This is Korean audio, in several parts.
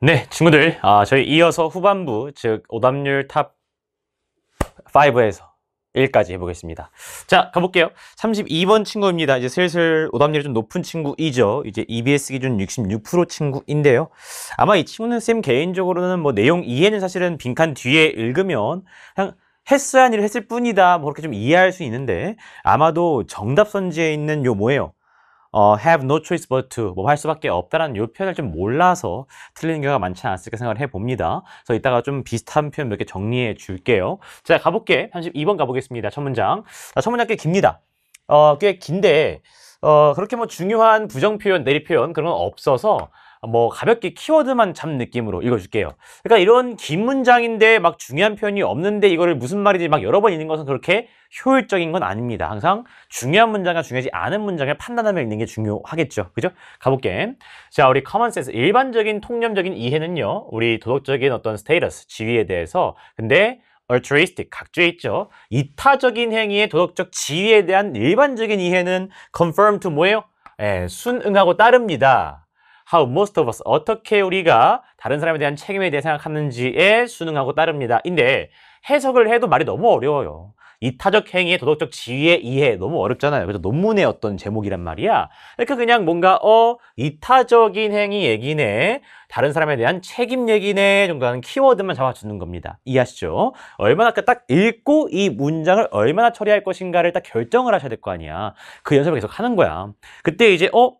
네, 친구들. 아, 저희 이어서 후반부, 즉 오답률 탑 5에서 1까지 해보겠습니다. 자, 가볼게요. 32번 친구입니다. 이제 슬슬 오답률이 좀 높은 친구이죠. 이제 EBS 기준 66% 친구인데요. 아마 이 친구는 쌤 개인적으로는 뭐 내용 이해는 사실은 빈칸 뒤에 읽으면 그냥 했어야 한 일을 했을 뿐이다. 뭐 그렇게 좀 이해할 수 있는데 아마도 정답 선지에 있는 요 뭐예요? 어, have no choice but to 뭐 할 수밖에 없다라는 이 표현을 좀 몰라서 틀리는 경우가 많지 않았을까 생각을 해봅니다. 그래서 이따가 좀 비슷한 표현 몇 개 정리해 줄게요. 자 가볼게 32번 가보겠습니다. 첫 문장 자, 첫 문장 꽤 깁니다. 어, 꽤 긴데 어, 그렇게 뭐 중요한 부정 표현, 내리 표현 그런 건 없어서 뭐 가볍게 키워드만 잡 느낌으로 읽어줄게요. 그러니까 이런 긴 문장인데 막 중요한 표현이 없는데 이거를 무슨 말인지 막 여러 번 읽는 것은 그렇게 효율적인 건 아닙니다. 항상 중요한 문장과 중요하지 않은 문장을 판단하며 읽는 게 중요하겠죠. 그죠? 가볼게. 자, 우리 커먼센스 일반적인 통념적인 이해는요. 우리 도덕적인 어떤 스테이러스, 지위에 대해서 근데 altruistic, 각주에 있죠. 이타적인 행위의 도덕적 지위에 대한 일반적인 이해는 confirm to 뭐예요? 예, 순응하고 따릅니다. how most of us 어떻게 우리가 다른 사람에 대한 책임에 대해 생각하는지에 순응하고 따릅니다. 근데 해석을 해도 말이 너무 어려워요. 이타적 행위의 도덕적 지위에 이해 너무 어렵잖아요. 그래서 논문의 어떤 제목이란 말이야. 그러니까 그냥 뭔가 어 이타적인 행위 얘기네. 다른 사람에 대한 책임 얘기네 정도 하는 키워드만 잡아주는 겁니다. 이해하시죠? 얼마나 그 딱 읽고 이 문장을 얼마나 처리할 것인가를 딱 결정을 하셔야 될 거 아니야. 그 연습을 계속 하는 거야. 그때 이제 어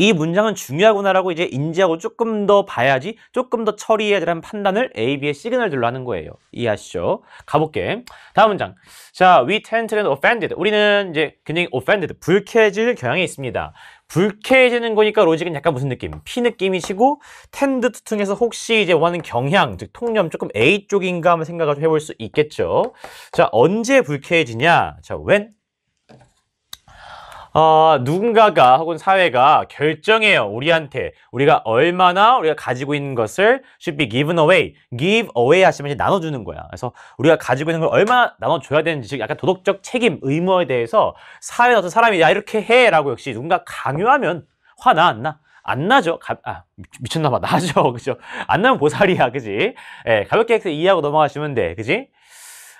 이 문장은 중요하구나라고 이제 인지하고 조금 더 봐야지 조금 더 처리해야 되는 판단을 A, B의 시그널들로 하는 거예요. 이해하시죠? 가볼게. 다음 문장. 자, we tend to get offended. 우리는 이제 굉장히 offended, 불쾌해질 경향이 있습니다. 불쾌해지는 거니까 로직은 약간 무슨 느낌? 피 느낌이시고 텐드 투퉁에서 혹시 이제 원하는 경향, 즉 통념 조금 A 쪽인가 한번 생각을 해볼 수 있겠죠. 자, 언제 불쾌해지냐? 자, when 어, 누군가가 혹은 사회가 결정해요. 우리한테 우리가 얼마나 우리가 가지고 있는 것을 should be given away. give away 하시면 이제 나눠주는 거야. 그래서 우리가 가지고 있는 걸 얼마나 나눠줘야 되는지 즉 약간 도덕적 책임, 의무에 대해서 사회는 어떤 사람이 야 이렇게 해라고 역시 누군가 강요하면 화나 안 나? 안 나죠. 가, 아, 미쳤나봐. 나죠. 그죠? 안 나면 보살이야. 그지? 예, 가볍게 해서 이해하고 넘어가시면 돼. 그지?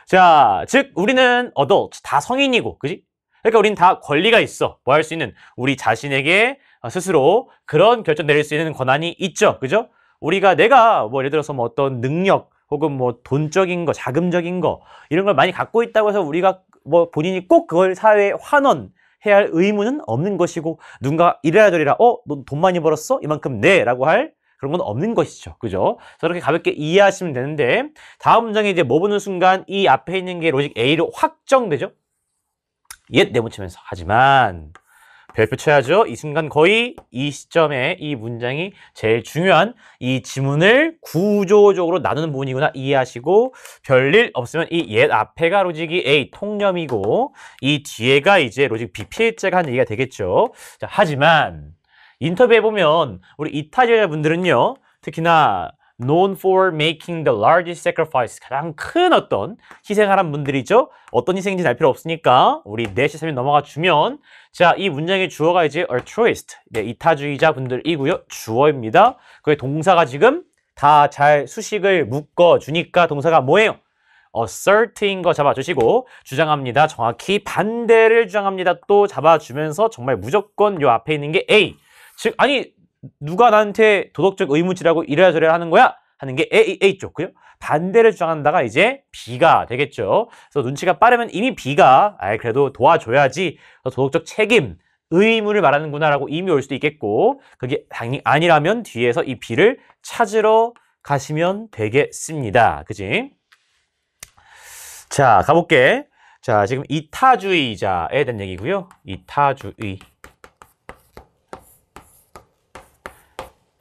자, 즉, 우리는 어도 다 성인이고, 그지? 그러니까 우린 다 권리가 있어. 뭐 할 수 있는 우리 자신에게 어, 스스로 그런 결정 내릴 수 있는 권한이 있죠. 그죠? 우리가 내가 뭐 예를 들어서 뭐 어떤 능력 혹은 뭐 돈적인 거, 자금적인 거 이런 걸 많이 갖고 있다고 해서 우리가 뭐 본인이 꼭 그걸 사회에 환원 해야 할 의무는 없는 것이고 누군가 이래라 저래라 어? 너 돈 많이 벌었어? 이만큼 내! 라고 할 그런 건 없는 것이죠. 그죠? 저렇게 가볍게 이해하시면 되는데 다음 문장에 이제 뭐 보는 순간 이 앞에 있는 게 로직 A로 확정되죠. 옛내붙치면서 하지만 별표 쳐야죠. 이 순간 거의 이 시점에 이 문장이 제일 중요한 이 지문을 구조적으로 나누는 부분이구나 이해하시고 별일 없으면 이 옛 앞에가 로직이 A 통념이고 이 뒤에가 이제 로직 B 필자가 하는 얘기가 되겠죠. 자, 하지만 인터뷰에 보면 우리 이타리아 분들은요. 특히나 known for making the largest sacrifice 가장 큰 어떤 희생하란 분들이죠 어떤 희생인지 알 필요 없으니까 우리 넷시 3이 넘어가 주면 자 이 문장의 주어가 이제 altruist 네, 이타주의자 분들이고요 주어입니다 그의 동사가 지금 다 잘 수식을 묶어 주니까 동사가 뭐예요? asserting 거 잡아주시고 주장합니다 정확히 반대를 주장합니다 또 잡아주면서 정말 무조건 요 앞에 있는 게 A 즉 아니 누가 나한테 도덕적 의무지라고 이래저래 하는 거야? 하는 게 A, A 쪽고요. 반대를 주장한다가 이제 B가 되겠죠. 그래서 눈치가 빠르면 이미 B가 아 그래도 도와줘야지 도덕적 책임 의무를 말하는구나라고 이미 올 수도 있겠고 그게 당연히 아니라면 뒤에서 이 B를 찾으러 가시면 되겠습니다. 그지? 자 가볼게. 자 지금 이타주의자에 대한 얘기고요. 이타주의.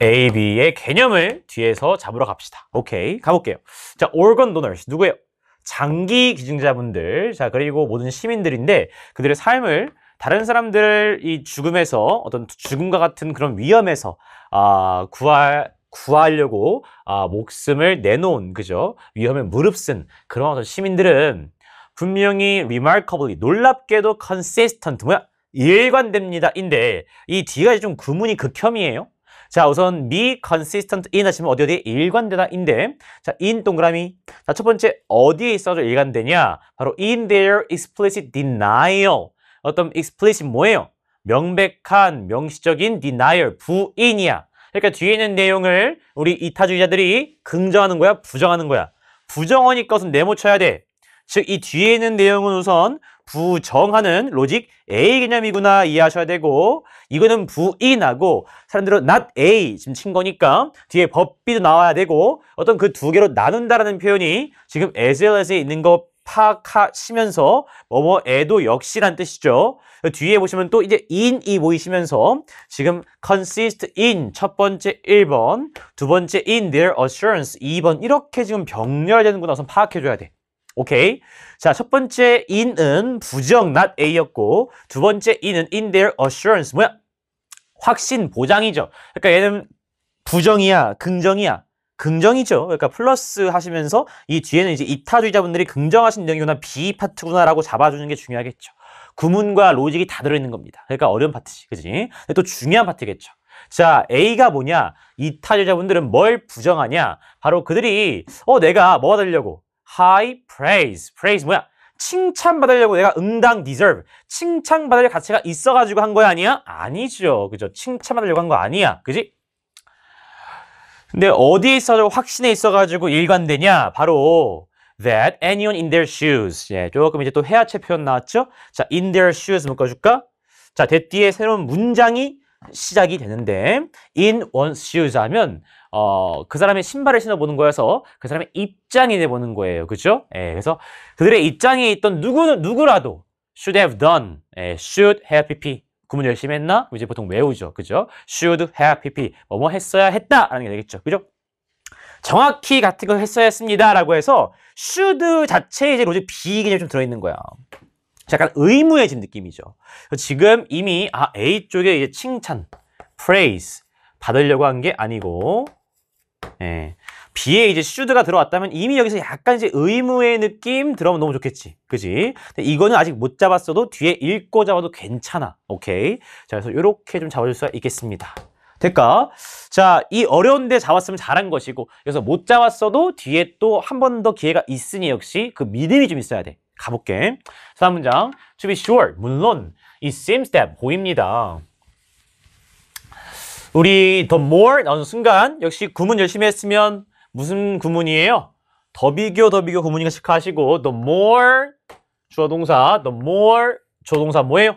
A, B의 개념을 뒤에서 잡으러 갑시다. 오케이, 가볼게요. 자, organ donors 누구예요? 장기 기증자분들, 자 그리고 모든 시민들인데 그들의 삶을 다른 사람들 이 죽음에서 어떤 죽음과 같은 그런 위험에서 아 구할 구하려고 아 목숨을 내놓은 그죠 위험에 무릅쓴 그런 어떤 시민들은 분명히 remarkably 놀랍게도 consistent 뭐야 일관됩니다인데 이 뒤가 좀 구문이 극혐이에요. 자, 우선 be consistent in 하시면 어디 어디 일관되다인데 자, in 동그라미. 자, 첫 번째 어디에 있어서 일관되냐? 바로 in their explicit denial. 어떤 explicit 뭐예요? 명백한 명시적인 denial, 부인이야. 그러니까 뒤에 있는 내용을 우리 이타주의자들이 긍정하는 거야, 부정하는 거야. 부정하니까 우선 네모 쳐야 돼. 즉, 이 뒤에 있는 내용은 우선 부정하는 로직 A 개념이구나 이해하셔야 되고 이거는 부인하고 사람들은 not A 지금 친 거니까 뒤에 법비도 나와야 되고 어떤 그 두 개로 나눈다라는 표현이 지금 as well as에 있는 거 파악하시면서 뭐뭐 에도 역시란 뜻이죠. 뒤에 보시면 또 이제 in이 보이시면서 지금 consist in 첫 번째 1번, 두 번째 in their assurance 2번 이렇게 지금 병렬되는구나 우선 파악해줘야 돼. 오케이. 자, 첫 번째 in은 부정 not a였고 두 번째 in은 in their assurance 뭐야? 확신 보장이죠. 그러니까 얘는 부정이야, 긍정이야. 긍정이죠. 그러니까 플러스 하시면서 이 뒤에는 이제 이타주의자분들이 긍정하신 내용이구나, 비파트구나라고 잡아주는 게 중요하겠죠. 구문과 로직이 다 들어있는 겁니다. 그러니까 어려운 파트지, 그지? 또 중요한 파트겠죠. 자, A가 뭐냐? 이타주의자분들은 뭘 부정하냐? 바로 그들이 어 내가 뭐가 되려고 high praise. praise 뭐야? 칭찬받으려고 내가 응당 deserve. 칭찬받을 가치가 있어가지고 한 거야 아니야? 아니죠. 그죠? 칭찬받으려고 한 거 아니야. 그지? 근데 어디에 있어서 확신에 있어가지고 일관되냐? 바로 that anyone in their shoes. 예, 조금 이제 또해야체 표현 나왔죠? 자, in their shoes 묶어줄까? 자, 대띠의 새로운 문장이 시작이 되는데 in one's shoes 하면 어, 그 사람의 신발을 신어보는 거여서 그 사람의 입장이 돼보는 거예요. 그죠? 예, 그래서 그들의 입장에 있던 누구, 누구라도 should have done, 예, should have pp. 구문 열심히 했나? 이제 보통 외우죠. 그죠? should have pp. 뭐뭐 뭐 했어야 했다. 라는 게 되겠죠. 그죠? 정확히 같은 걸 했어야 했습니다. 라고 해서 should 자체에 이제 로직 비 e 개념이 좀 들어있는 거야. 약간 의무해진 느낌이죠. 지금 이미 아, A 쪽에 이제 칭찬, praise 받으려고 한 게 아니고 예. B에 이제 슈드가 들어왔다면 이미 여기서 약간 이제 의무의 느낌 들어오면 너무 좋겠지. 그지? 이거는 아직 못 잡았어도 뒤에 읽고 잡아도 괜찮아. 오케이. 자, 그래서 이렇게 좀 잡아줄 수가 있겠습니다. 될까? 자, 이 어려운데 잡았으면 잘한 것이고, 그래서 못 잡았어도 뒤에 또 한 번 더 기회가 있으니 역시 그 믿음이 좀 있어야 돼. 가볼게. 다음 문장. To be sure. 물론, it seems that 보입니다. 우리 the more 나온 순간 역시 구문 열심히 했으면 무슨 구문이에요? 더비교 더비교 구문인가니까 하시고 the more 주어 동사 the more 주어 동사 뭐예요?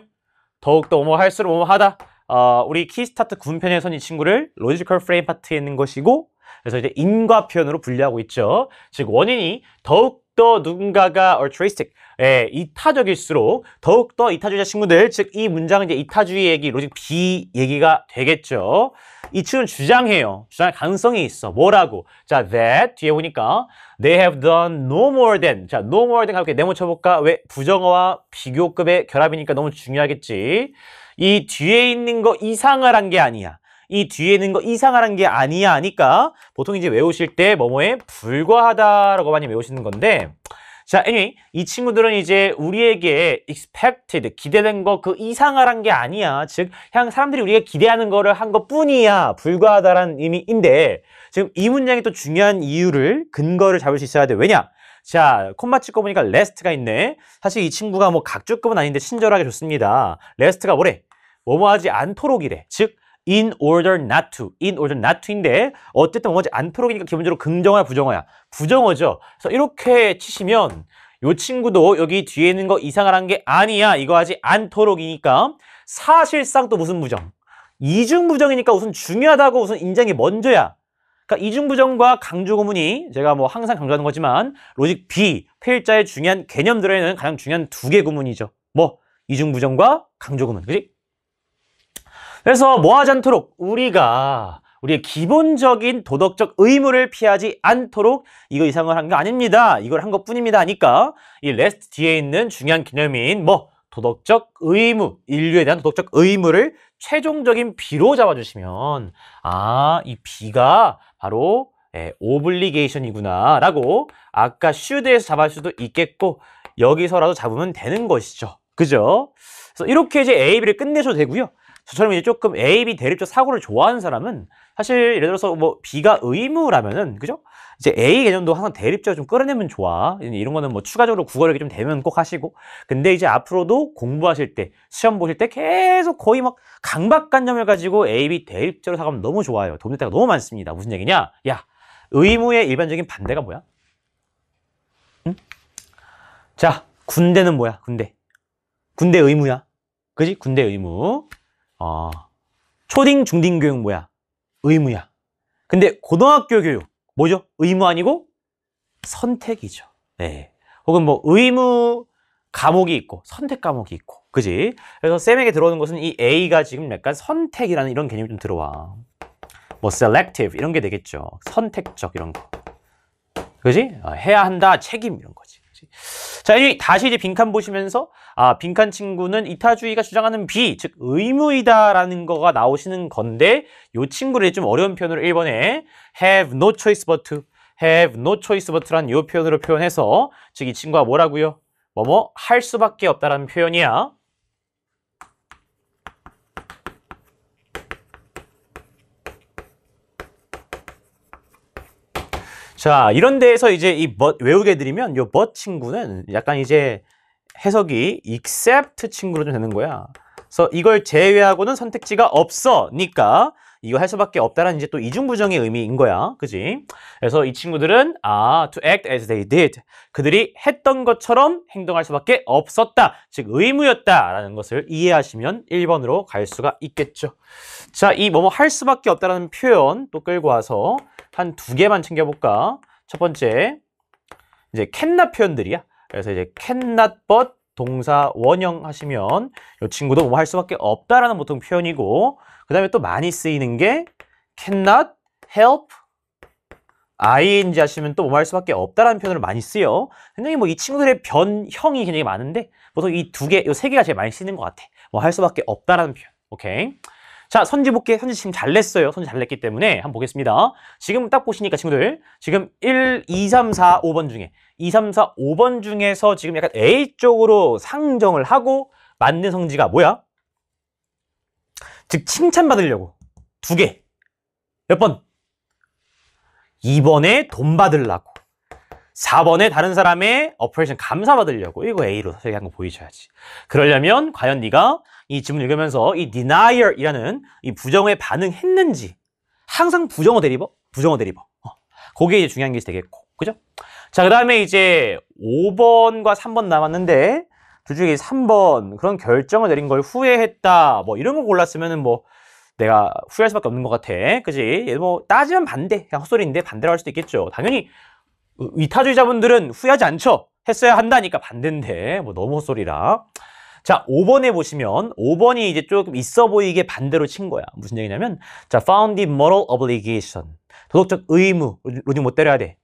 더욱더 뭐 할수록 뭐 하다 어, 우리 키스타트 구문편에선 이 친구를 로지컬 프레임 파트에 있는 것이고 그래서 이제 인과 표현으로 분류하고 있죠 즉 원인이 더욱더 누군가가 altruistic 예, 이타적일수록 더욱더 이타주의자 친구들 즉 이 문장은 이제 이타주의 얘기 로직 B 얘기가 되겠죠 이 친구는 주장해요 주장할 가능성이 있어 뭐라고 자 that 뒤에 보니까 they have done no more than 자 no more than 가볍게 네모 쳐볼까 왜 부정어와 비교급의 결합이니까 너무 중요하겠지 이 뒤에 있는 거 이상을 한 게 아니야 이 뒤에 있는 거 이상한 을게 아니야 하니까 보통 이제 외우실 때 뭐뭐에 불과하다라고 많이 외우시는 건데 자, anyway, 이 친구들은 이제 우리에게 expected, 기대된 거 그 이상하란 게 아니야. 즉, 그냥 사람들이 우리가 기대하는 거를 한 것 뿐이야. 불과하다라는 의미인데, 지금 이 문장이 또 중요한 이유를, 근거를 잡을 수 있어야 돼. 왜냐? 자, 콤마 찍고 보니까 rest가 있네. 사실 이 친구가 뭐 각주급은 아닌데 친절하게 좋습니다. rest가 뭐래? 뭐 뭐 하지 않도록이래. 즉, in order not to, in order not to인데 어쨌든 뭐지 안토록이니까 기본적으로 긍정어야 부정어야? 부정어죠. 그래서 이렇게 치시면 요 친구도 여기 뒤에 있는 거 이상한 게 아니야 이거 하지 않도록이니까 사실상 또 무슨 부정? 이중부정이니까 우선 중요하다고 우선 인정이 먼저야. 그러니까 이중부정과 강조구문이 제가 뭐 항상 강조하는 거지만 로직 B, 필자의 중요한 개념들에는 가장 중요한 두 개 구문이죠. 뭐 이중부정과 강조구문, 그지? 그래서 뭐 하지 않도록 우리가 우리의 기본적인 도덕적 의무를 피하지 않도록 이거 이상을 한 게 아닙니다. 이걸 한 것뿐입니다. 하니까 이 레스트 뒤에 있는 중요한 개념인 뭐 도덕적 의무, 인류에 대한 도덕적 의무를 최종적인 비로 잡아주시면 아, 이 비가 바로 예, 오블리게이션이구나 라고 아까 슈드에서 잡을 수도 있겠고 여기서라도 잡으면 되는 것이죠. 그죠? 그래서 이렇게 이제 A, B를 끝내셔도 되고요. 저처럼 이제 조금 A, B 대립적 사고를 좋아하는 사람은 사실 예를 들어서 뭐 B가 의무라면은 그죠? 이제 A 개념도 항상 대립적 좀 끌어내면 좋아. 이런 거는 뭐 추가적으로 국어력이 좀 되면 꼭 하시고. 근데 이제 앞으로도 공부하실 때, 시험 보실 때 계속 거의 막 강박관념을 가지고 A, B 대립적으로 사고하면 너무 좋아요. 돕는 때가 너무 많습니다. 무슨 얘기냐? 야, 의무의 일반적인 반대가 뭐야? 응? 자, 군대는 뭐야? 군대. 군대 의무야. 그지? 군대 의무. 어, 초딩, 중딩 교육 뭐야? 의무야. 근데 고등학교 교육 뭐죠? 의무 아니고 선택이죠. 네. 혹은 뭐 의무 과목이 있고 선택 과목이 있고 그지? 그래서 쌤에게 들어오는 것은 이 A가 지금 약간 선택이라는 이런 개념이 좀 들어와 뭐 selective 이런 게 되겠죠 선택적 이런 거 그지? 어, 해야 한다 책임 이런 거지 그지 자, 이, 다시 이제 빈칸 보시면서 아, 빈칸 친구는 이타주의가 주장하는 B, 즉 의무이다라는 거가 나오시는 건데 이 친구를 좀 어려운 표현으로 1번에 have no choice but have no choice but란 라이 표현으로 표현해서 즉 이 친구가 뭐라고요? 뭐뭐 할 수밖에 없다라는 표현이야. 자, 이런 데에서 이제 이 but 외우게 드리면요 but 친구는 약간 이제 해석이 except 친구로 좀 되는 거야. 그래서 이걸 제외하고는 선택지가 없어니까 이거 할 수밖에 없다라는 이제 또 이중부정의 의미인 거야. 그지? 그래서 이 친구들은 아, to act as they did. 그들이 했던 것처럼 행동할 수밖에 없었다. 즉 의무였다라는 것을 이해하시면 1번으로 갈 수가 있겠죠. 자, 이 뭐 뭐 할 수밖에 없다라는 표현 또 끌고 와서 한 두 개만 챙겨 볼까? 첫 번째. 이제 캔나 표현들이야. 그래서 이제 cannot but 동사 원형 하시면 이 친구도 뭐 할 수밖에 없다라는 보통 표현이고 그 다음에 또 많이 쓰이는 게 cannot help ing 하시면 또 뭐 할 수밖에 없다라는 표현을 많이 쓰요. 굉장히 뭐 이 친구들의 변형이 굉장히 많은데 보통 이 두 개, 이 세 개가 제일 많이 쓰이는 것 같아. 뭐 할 수밖에 없다라는 표현. 오케이. 자, 선지 볼게. 선지 지금 잘 냈어요. 선지 잘 냈기 때문에 한번 보겠습니다. 지금 딱 보시니까 친구들 지금 1, 2, 3, 4, 5번 중에 2, 3, 4, 5번 중에서 지금 약간 A 쪽으로 상정을 하고 맞는 성지가 뭐야? 즉 칭찬받으려고 두 개. 몇 번? 2번에 돈 받으려고. 4번에 다른 사람의 어퍼레이션 감사받으려고. 이거 A로 설계한 거 보이셔야지. 그러려면 과연 네가 이질문 읽으면서 이 denier이라는 이 부정어에 반응했는지 항상 부정어 대리버, 부정어 대리버. 어. 그게 이제 중요한 게 되겠고. 그죠? 자, 그 다음에 이제 5번과 3번 남았는데 주중에 3번 그런 결정을 내린 걸 후회했다 뭐 이런 걸 골랐으면은 뭐 내가 후회할 수밖에 없는 것 같아 그지 뭐 따지면 반대 그냥 헛소리인데 반대로 할 수도 있겠죠 당연히 이타주의자분들은 후회하지 않죠 했어야 한다니까 반대인데 뭐 너무 헛소리라 자 5번에 보시면 5번이 이제 조금 있어 보이게 반대로 친 거야 무슨 얘기냐면 자 found in moral obligation 도덕적 의무 로딩 못 때려야 돼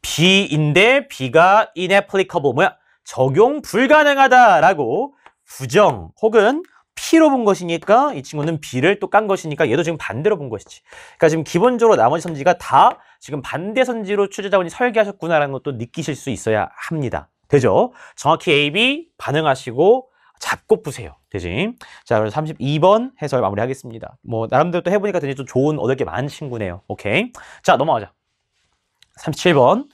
B인데 B가 inapplicable 뭐야 적용 불가능하다라고 부정 혹은 P로 본 것이니까 이 친구는 B를 또 깐 것이니까 얘도 지금 반대로 본 것이지. 그러니까 지금 기본적으로 나머지 선지가 다 지금 반대 선지로 취재자원이 설계하셨구나라는 것도 느끼실 수 있어야 합니다. 되죠? 정확히 A, B 반응하시고 잡고 푸세요. 되지? 자, 그럼 32번 해설 마무리하겠습니다. 뭐 나름대로 또 해보니까 되게 좀 좋은 얻을 게 많은 친구네요. 오케이. 자, 넘어가자. 37번.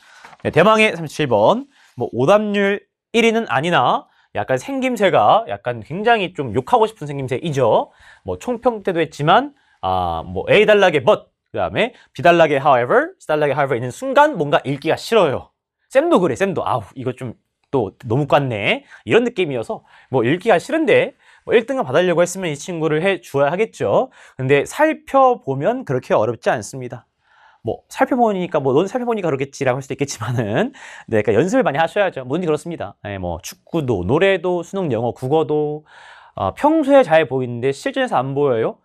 네, 대망의 37번. 뭐 오답률 1위는 아니나 약간 생김새가 약간 굉장히 좀 욕하고 싶은 생김새이죠. 뭐 총평 때도 했지만 아, 뭐 A 단락에 but 그다음에 B 달락에 however, C 단락에 however 있는 순간 뭔가 읽기가 싫어요. 쌤도 그래. 쌤도 아우, 이거 좀 또 너무 깠네. 이런 느낌이어서 뭐 읽기가 싫은데 뭐 1등을 받으려고 했으면 이 친구를 해주어야 하겠죠. 근데 살펴보면 그렇게 어렵지 않습니다. 뭐 살펴보니까 뭐 넌 살펴보니까 그렇겠지라고 할 수도 있겠지만은 네, 그러니까 연습을 많이 하셔야죠. 뭐든지 그렇습니다. 네, 뭐 축구도 노래도 수능 영어 국어도 어, 평소에 잘 보이는데 실전에서 안 보여요.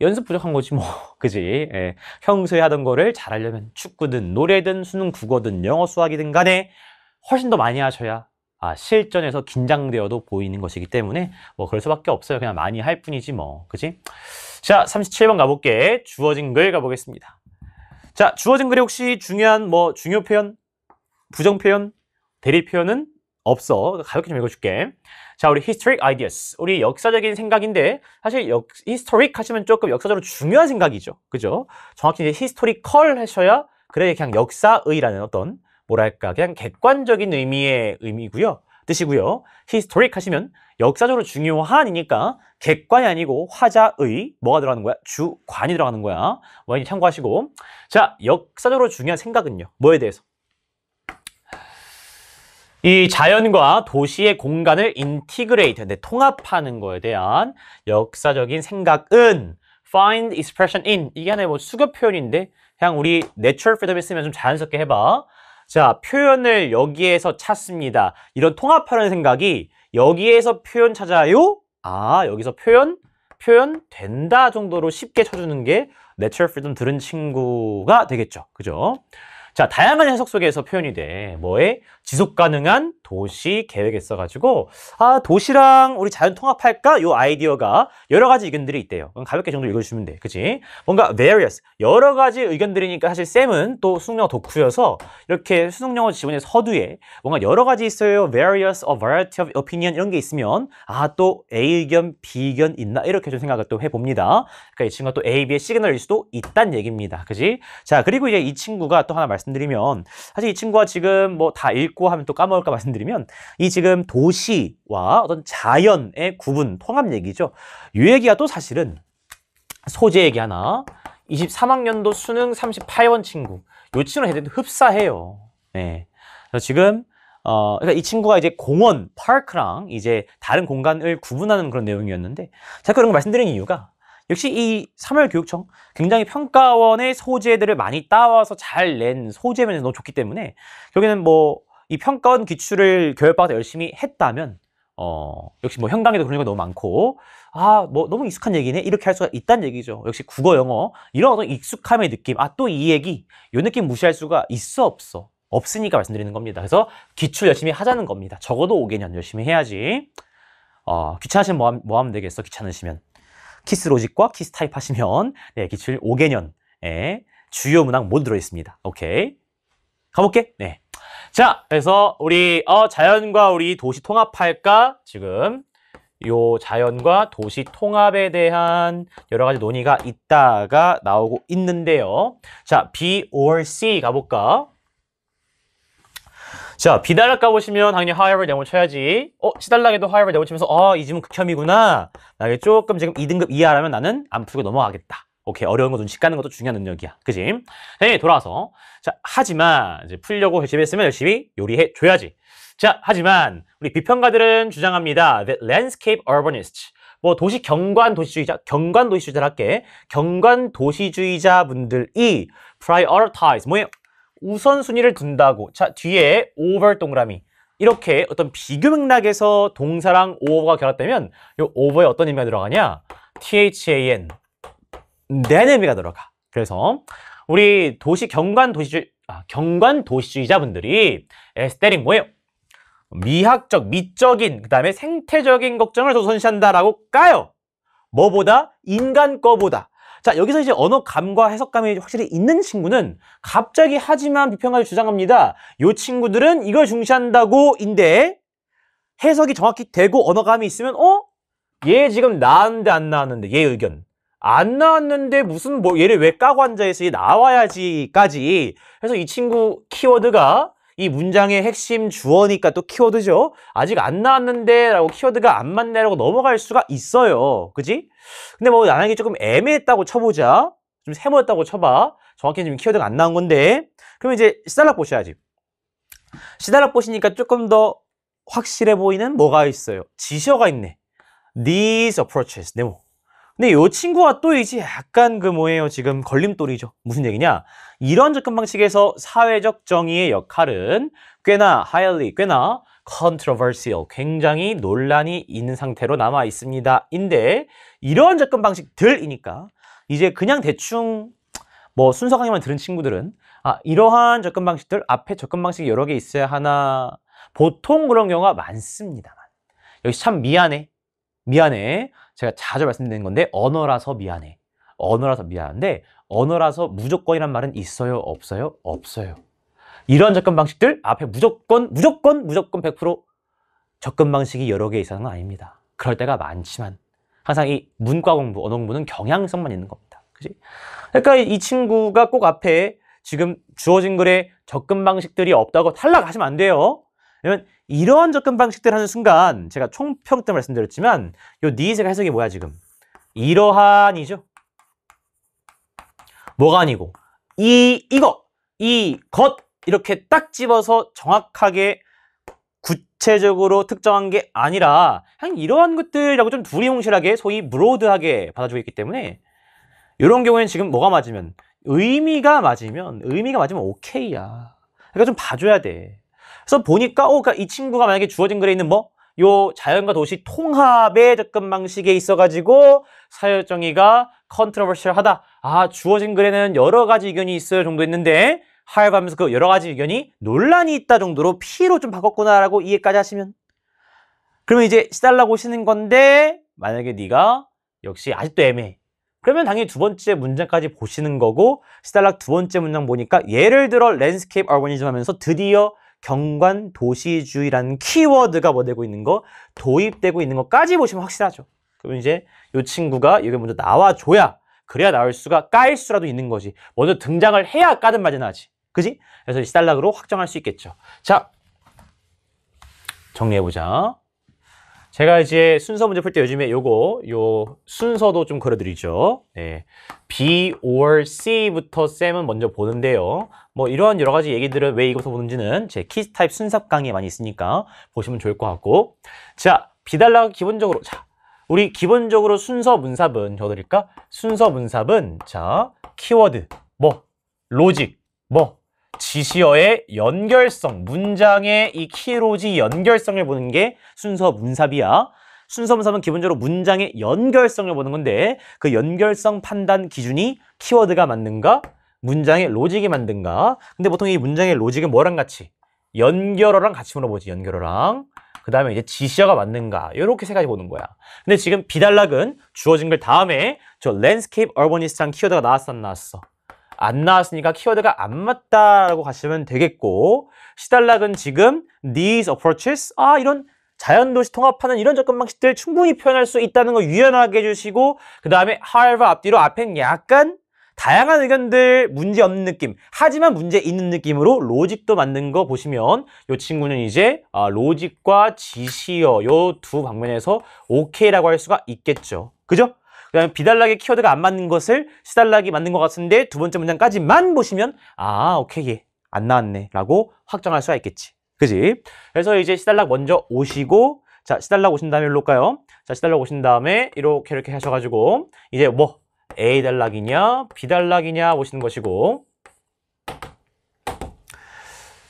연습 부족한 거지 뭐 그지 예. 평소에 하던 거를 잘하려면 축구든 노래든 수능 국어든 영어 수학이든 간에 훨씬 더 많이 하셔야 아, 실전에서 긴장되어도 보이는 것이기 때문에 뭐 그럴 수밖에 없어요 그냥 많이 할 뿐이지 뭐 그지 자 37번 가볼게 주어진 글 가보겠습니다 자, 주어진 글에 혹시 중요한 뭐 중요 표현, 부정 표현, 대립 표현은 없어. 가볍게 좀 읽어줄게. 자, 우리 historic ideas. 우리 역사적인 생각인데, 사실 역, historic 하시면 조금 역사적으로 중요한 생각이죠. 그죠? 정확히 이제 historical 하셔야, 그래, 그냥 역사의라는 어떤, 뭐랄까, 그냥 객관적인 의미의 의미고요. 뜻이고요. historic 하시면 역사적으로 중요한이니까 객관이 아니고 화자의 뭐가 들어가는 거야? 주관이 들어가는 거야. 많이 참고하시고 자, 역사적으로 중요한 생각은요. 뭐에 대해서? 이 자연과 도시의 공간을 인티그레이트, 네, 통합하는 거에 대한 역사적인 생각은 find expression in 이게 하나의 뭐 수급 표현인데 그냥 우리 natural freedom에 쓰면 좀 자연스럽게 해봐 자, 표현을 여기에서 찾습니다. 이런 통합하는 생각이 여기에서 표현 찾아요? 아, 여기서 표현? 표현 된다 정도로 쉽게 쳐주는 게 내추럴 프리덤 들은 친구가 되겠죠. 그죠? 자, 다양한 해석 속에서 표현이 돼. 뭐에? 지속 가능한 도시 계획에 써가지고, 아, 도시랑 우리 자연 통합할까? 요 아이디어가 여러 가지 의견들이 있대요. 가볍게 정도 읽어주시면 돼. 그치? 뭔가 various. 여러 가지 의견들이니까 사실 쌤은 또 수능영어 독후여서 이렇게 수능영어 지원의 서두에 뭔가 여러 가지 있어요. various, a variety of opinion 이런 게 있으면, 아, 또 A 의견, B 의견 있나? 이렇게 좀 생각을 또 해봅니다. 그니까이 친구가 또 A, B의 시그널일 수도 있단 얘기입니다. 그치 자, 그리고 이제 이 친구가 또 하나 말씀 말씀드리면 사실 이 친구가 지금 뭐 다 읽고 하면 또 까먹을까 말씀드리면 이 지금 도시와 어떤 자연의 구분, 통합 얘기죠. 요 얘기가 또 사실은 소재 얘기 하나 23학년도 수능 38원 친구 요 친구는 애들도 흡사해요. 네. 그래서 지금 어, 그러니까 이 친구가 이제 공원, 파크랑 이제 다른 공간을 구분하는 그런 내용이었는데, 제가 그런 거 말씀드린 이유가 역시 이 3월 교육청 굉장히 평가원의 소재들을 많이 따와서 잘 낸 소재면이 너무 좋기 때문에 여기는뭐 이 평가원 기출을 교육받아서 열심히 했다면 어, 역시 뭐 현강에도 그런 게 너무 많고, 아, 뭐 너무 익숙한 얘기네? 이렇게 할 수가 있다는 얘기죠. 역시 국어, 영어, 이런 어떤 익숙함의 느낌, 아, 또 이 얘기, 요 느낌 무시할 수가 있어, 없어? 없으니까 말씀드리는 겁니다. 그래서 기출 열심히 하자는 겁니다. 적어도 5개년 열심히 해야지. 어, 귀찮으시면 뭐, 함, 뭐 하면 되겠어? 귀찮으시면. 키스 로직과 키스 타입 하시면 네, 기출 5개년에 예, 주요 문항 모두 들어 있습니다. 오케이. 가볼게. 네. 자, 그래서 우리 어 자연과 우리 도시 통합할까? 지금 요 자연과 도시 통합에 대한 여러 가지 논의가 있다가 나오고 있는데요. 자, B or C 가볼까? 자, 비다락 가보시면 당연히 하 o w 를 v e 쳐야지. 어, 시달락에도 하 o w 를 v e 치면서 아, 이 지문 극혐이구나. 나약에 조금 지금 2등급 이하라면 나는 안 풀고 넘어가겠다. 오케이, 어려운 거 눈치 까는 것도 중요한 능력이야. 그지? 네, 돌아와서. 자, 하지만 이제 풀려고 열심히 했으면 열심히 요리해 줘야지. 자, 하지만 우리 비평가들은 주장합니다. That landscape urbanists 뭐 도시 경관 도시주의자, 경관 도시주의자랄게 경관 도시주의자분들이 prioritize 뭐예요? 우선순위를 둔다고 자 뒤에 over 동그라미 이렇게 어떤 비교 맥락에서 동사랑 over가 결합되면 이 over에 어떤 의미가 들어가냐 than 낸 의미가 들어가 그래서 우리 도시 경관 도시 아, 경관 도시주의자분들이 에스테린 뭐예요? 미학적, 미적인, 그 다음에 생태적인 걱정을 우선시한다라고 까요. 뭐보다? 인간 거보다. 자 여기서 이제 언어 감과 해석감이 확실히 있는 친구는 갑자기 하지만 비평가를 주장합니다. 요 친구들은 이걸 중시한다고 인데 해석이 정확히 되고 언어감이 있으면 어? 얘 지금 나왔는데 안 나왔는데 얘 의견 안 나왔는데 무슨 뭐 얘를 왜 까고 앉아있어 얘 나와야지까지 해서 이 친구 키워드가 이 문장의 핵심 주어니까 또 키워드죠. 아직 안 나왔는데 라고 키워드가 안 맞네라고 넘어갈 수가 있어요. 그지? 근데 뭐 나에게 조금 애매했다고 쳐보자. 좀 세모였다고 쳐봐. 정확히 지금 키워드가 안 나온 건데. 그럼 이제 시달락 보셔야지. 시달락 보시니까 조금 더 확실해 보이는 뭐가 있어요? 지셔가 있네. These approaches. 네모. 근데 이 친구가 또 이제 약간 그 뭐예요? 지금 걸림돌이죠. 무슨 얘기냐? 이런 접근 방식에서 사회적 정의의 역할은 꽤나 highly, 꽤나 controversial, 굉장히 논란이 있는 상태로 남아 있습니다. 인데 이러한 접근 방식들이니까 이제 그냥 대충 뭐 순서 강의만 들은 친구들은 아 이러한 접근 방식들 앞에 접근 방식이 여러 개 있어야 하나 보통 그런 경우가 많습니다만 여기 참 미안해 미안해 제가 자주 말씀드리는 건데 언어라서 미안해 언어라서 미안한데 언어라서 무조건이란 말은 있어요? 없어요? 없어요. 이러한 접근 방식들 앞에 무조건 무조건 무조건 100% 접근 방식이 여러 개 이상은 아닙니다. 그럴 때가 많지만 항상 이 문과 공부, 언어 공부는 경향성만 있는 겁니다. 그지? 그러니까 이 친구가 꼭 앞에 지금 주어진 글에 접근 방식들이 없다고 탈락하시면 안 돼요. 왜냐면 이러한 접근 방식들 하는 순간 제가 총평 때 말씀드렸지만 요 니즈가 해석이 뭐야 지금? 이러한이죠. 뭐가 아니고 이, 이거, 이, 것 이렇게 딱 집어서 정확하게 구체적으로 특정한 게 아니라 그냥 이러한 것들이라고 좀 두리뭉실하게 소위 브로드하게 받아주고 있기 때문에 이런 경우에는 지금 뭐가 맞으면 의미가 맞으면 의미가 맞으면 오케이야 그러니까 좀 봐줘야 돼 그래서 보니까 어, 그러니까 이 친구가 만약에 주어진 글에 있는 뭐 요 자연과 도시 통합의 접근 방식에 있어가지고 사회정의가 컨트로버셜하다 아 주어진 글에는 여러 가지 의견이 있을 정도 했는데 하여하면서 그 여러 가지 의견이 논란이 있다 정도로 P로 좀 바꿨구나라고 이해까지 하시면 그러면 이제 시달라고 오시는 건데 만약에 네가 역시 아직도 애매해 그러면 당연히 두 번째 문장까지 보시는 거고 시달락 두 번째 문장 보니까 예를 들어 랜스케이프 어거니즘 하면서 드디어 경관 도시주의라는 키워드가 뭐 되고 있는 거 도입되고 있는 것까지 보시면 확실하죠 그러면 이제 이 친구가 여기 먼저 나와줘야 그래야 나올 수가 까일 수라도 있는 거지. 먼저 등장을 해야 까든 말든 하지. 그지? 그래서 시달락으로 확정할 수 있겠죠. 자, 정리해보자. 제가 이제 순서 문제 풀 때 요즘에 요거, 요 순서도 좀 그려드리죠. 네. B or C부터 쌤은 먼저 보는데요. 뭐 이런 여러 가지 얘기들은 왜이것을 보는지는 제 키스 타입 순삭 강의에 많이 있으니까 보시면 좋을 것 같고. 자, 비달락 기본적으로. 자, 우리 기본적으로 순서 문삽은 저드릴까? 순서 문삽은 자 키워드 뭐 로직 뭐 지시어의 연결성 문장의 이 키로지 연결성을 보는 게 순서 문삽이야. 순서 문삽은 기본적으로 문장의 연결성을 보는 건데 그 연결성 판단 기준이 키워드가 맞는가? 문장의 로직이 맞는가? 근데 보통 이 문장의 로직은 뭐랑 같이? 연결어랑 같이 물어보지 연결어랑 그 다음에 이제 지시어가 맞는가 이렇게 세 가지 보는 거야 근데 지금 비달락은 주어진 걸 다음에 저 랜스케이프 어버니스트란 키워드가 나왔어 안 나왔어? 안 나왔으니까 키워드가 안 맞다라고 가시면 되겠고 시달락은 지금 these approaches 아 이런 자연도시 통합하는 이런 접근 방식들 충분히 표현할 수 있다는 걸 유연하게 해주시고 그 다음에 however 앞뒤로 앞엔 약간 다양한 의견들 문제 없는 느낌 하지만 문제 있는 느낌으로 로직도 만든 거 보시면 이 친구는 이제 아, 로직과 지시어 요두 방면에서 오케이라고 할 수가 있겠죠 그죠? 그 다음에 비달락의 키워드가 안 맞는 것을 시달락이 맞는 것 같은데 두 번째 문장까지만 보시면 아 오케이 예. 안 나왔네 라고 확정할 수가 있겠지 그지? 그래서 이제 시달락 먼저 오시고 자 시달락 오신 다음에 일로 올까요? 자 시달락 오신 다음에 이렇게 이렇게 하셔가지고 이제 뭐 A 단락이냐 B 단락이냐 보시는 것이고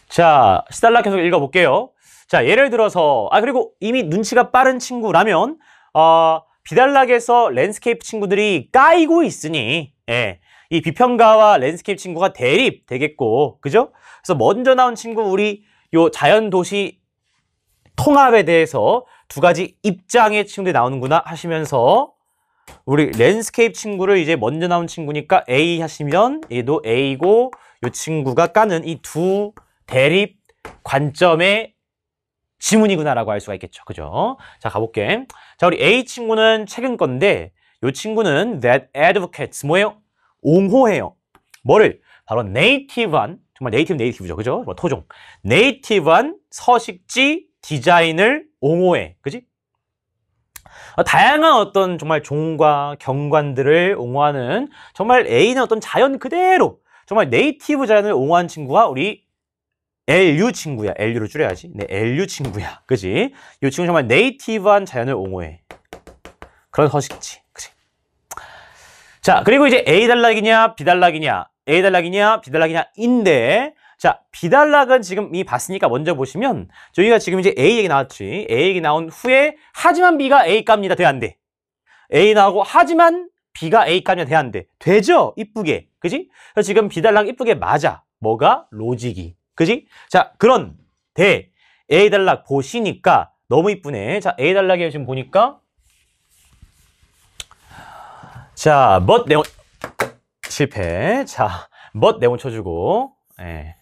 자, C 단락 계속 읽어볼게요. 자, 예를 들어서 아 그리고 이미 눈치가 빠른 친구라면 어, B 단락에서 랜스케이프 친구들이 까이고 있으니 예, 이 비평가와 랜스케이프 친구가 대립 되겠고 그죠? 그래서 먼저 나온 친구 우리 요 자연도시 통합에 대해서 두 가지 입장의 친구들이 나오는구나 하시면서 우리 랜스케이프 친구를 이제 먼저 나온 친구니까 A 하시면 얘도 A고 이 친구가 까는 이 두 대립 관점의 지문이구나라고 할 수가 있겠죠. 그죠? 자, 가볼게. 자, 우리 A 친구는 최근 건데 이 친구는 that advocates 뭐예요? 옹호해요. 뭐를? 바로 네이티브한 정말 네이티브 네이티브죠. 그죠? 토종. 네이티브한 서식지 디자인을 옹호해. 그지? 어, 다양한 어떤 정말 종과 경관들을 옹호하는 정말 A는 어떤 자연 그대로 정말 네이티브 자연을 옹호한 친구가 우리 LU 친구야. l u 를 줄여야지. 네, LU 친구야. 그지? 이 친구 정말 네이티브한 자연을 옹호해. 그런 서식지. 그지? 자, 그리고 이제 A 달락이냐, B 달락이냐, A 달락이냐, B 달락이냐인데 자, 비달락은 지금 이 봤으니까 먼저 보시면 저희가 지금 이제 A 얘기 나왔지. A 얘기 나온 후에 하지만 B가 A 값입니다. 돼안 돼? A 나오고 하지만 B가 A 값이면 돼안 돼? 되죠? 이쁘게. 그지? 지금 비달랑 이쁘게 맞아. 뭐가? 로직이. 그지? 자, 그런 대 A 달락 보시니까 너무 이쁘네. 자, A 달락에 지금 보니까 자, 멋 뭐, 네온 실패. 자, 멋 뭐, 네온 쳐주고 예.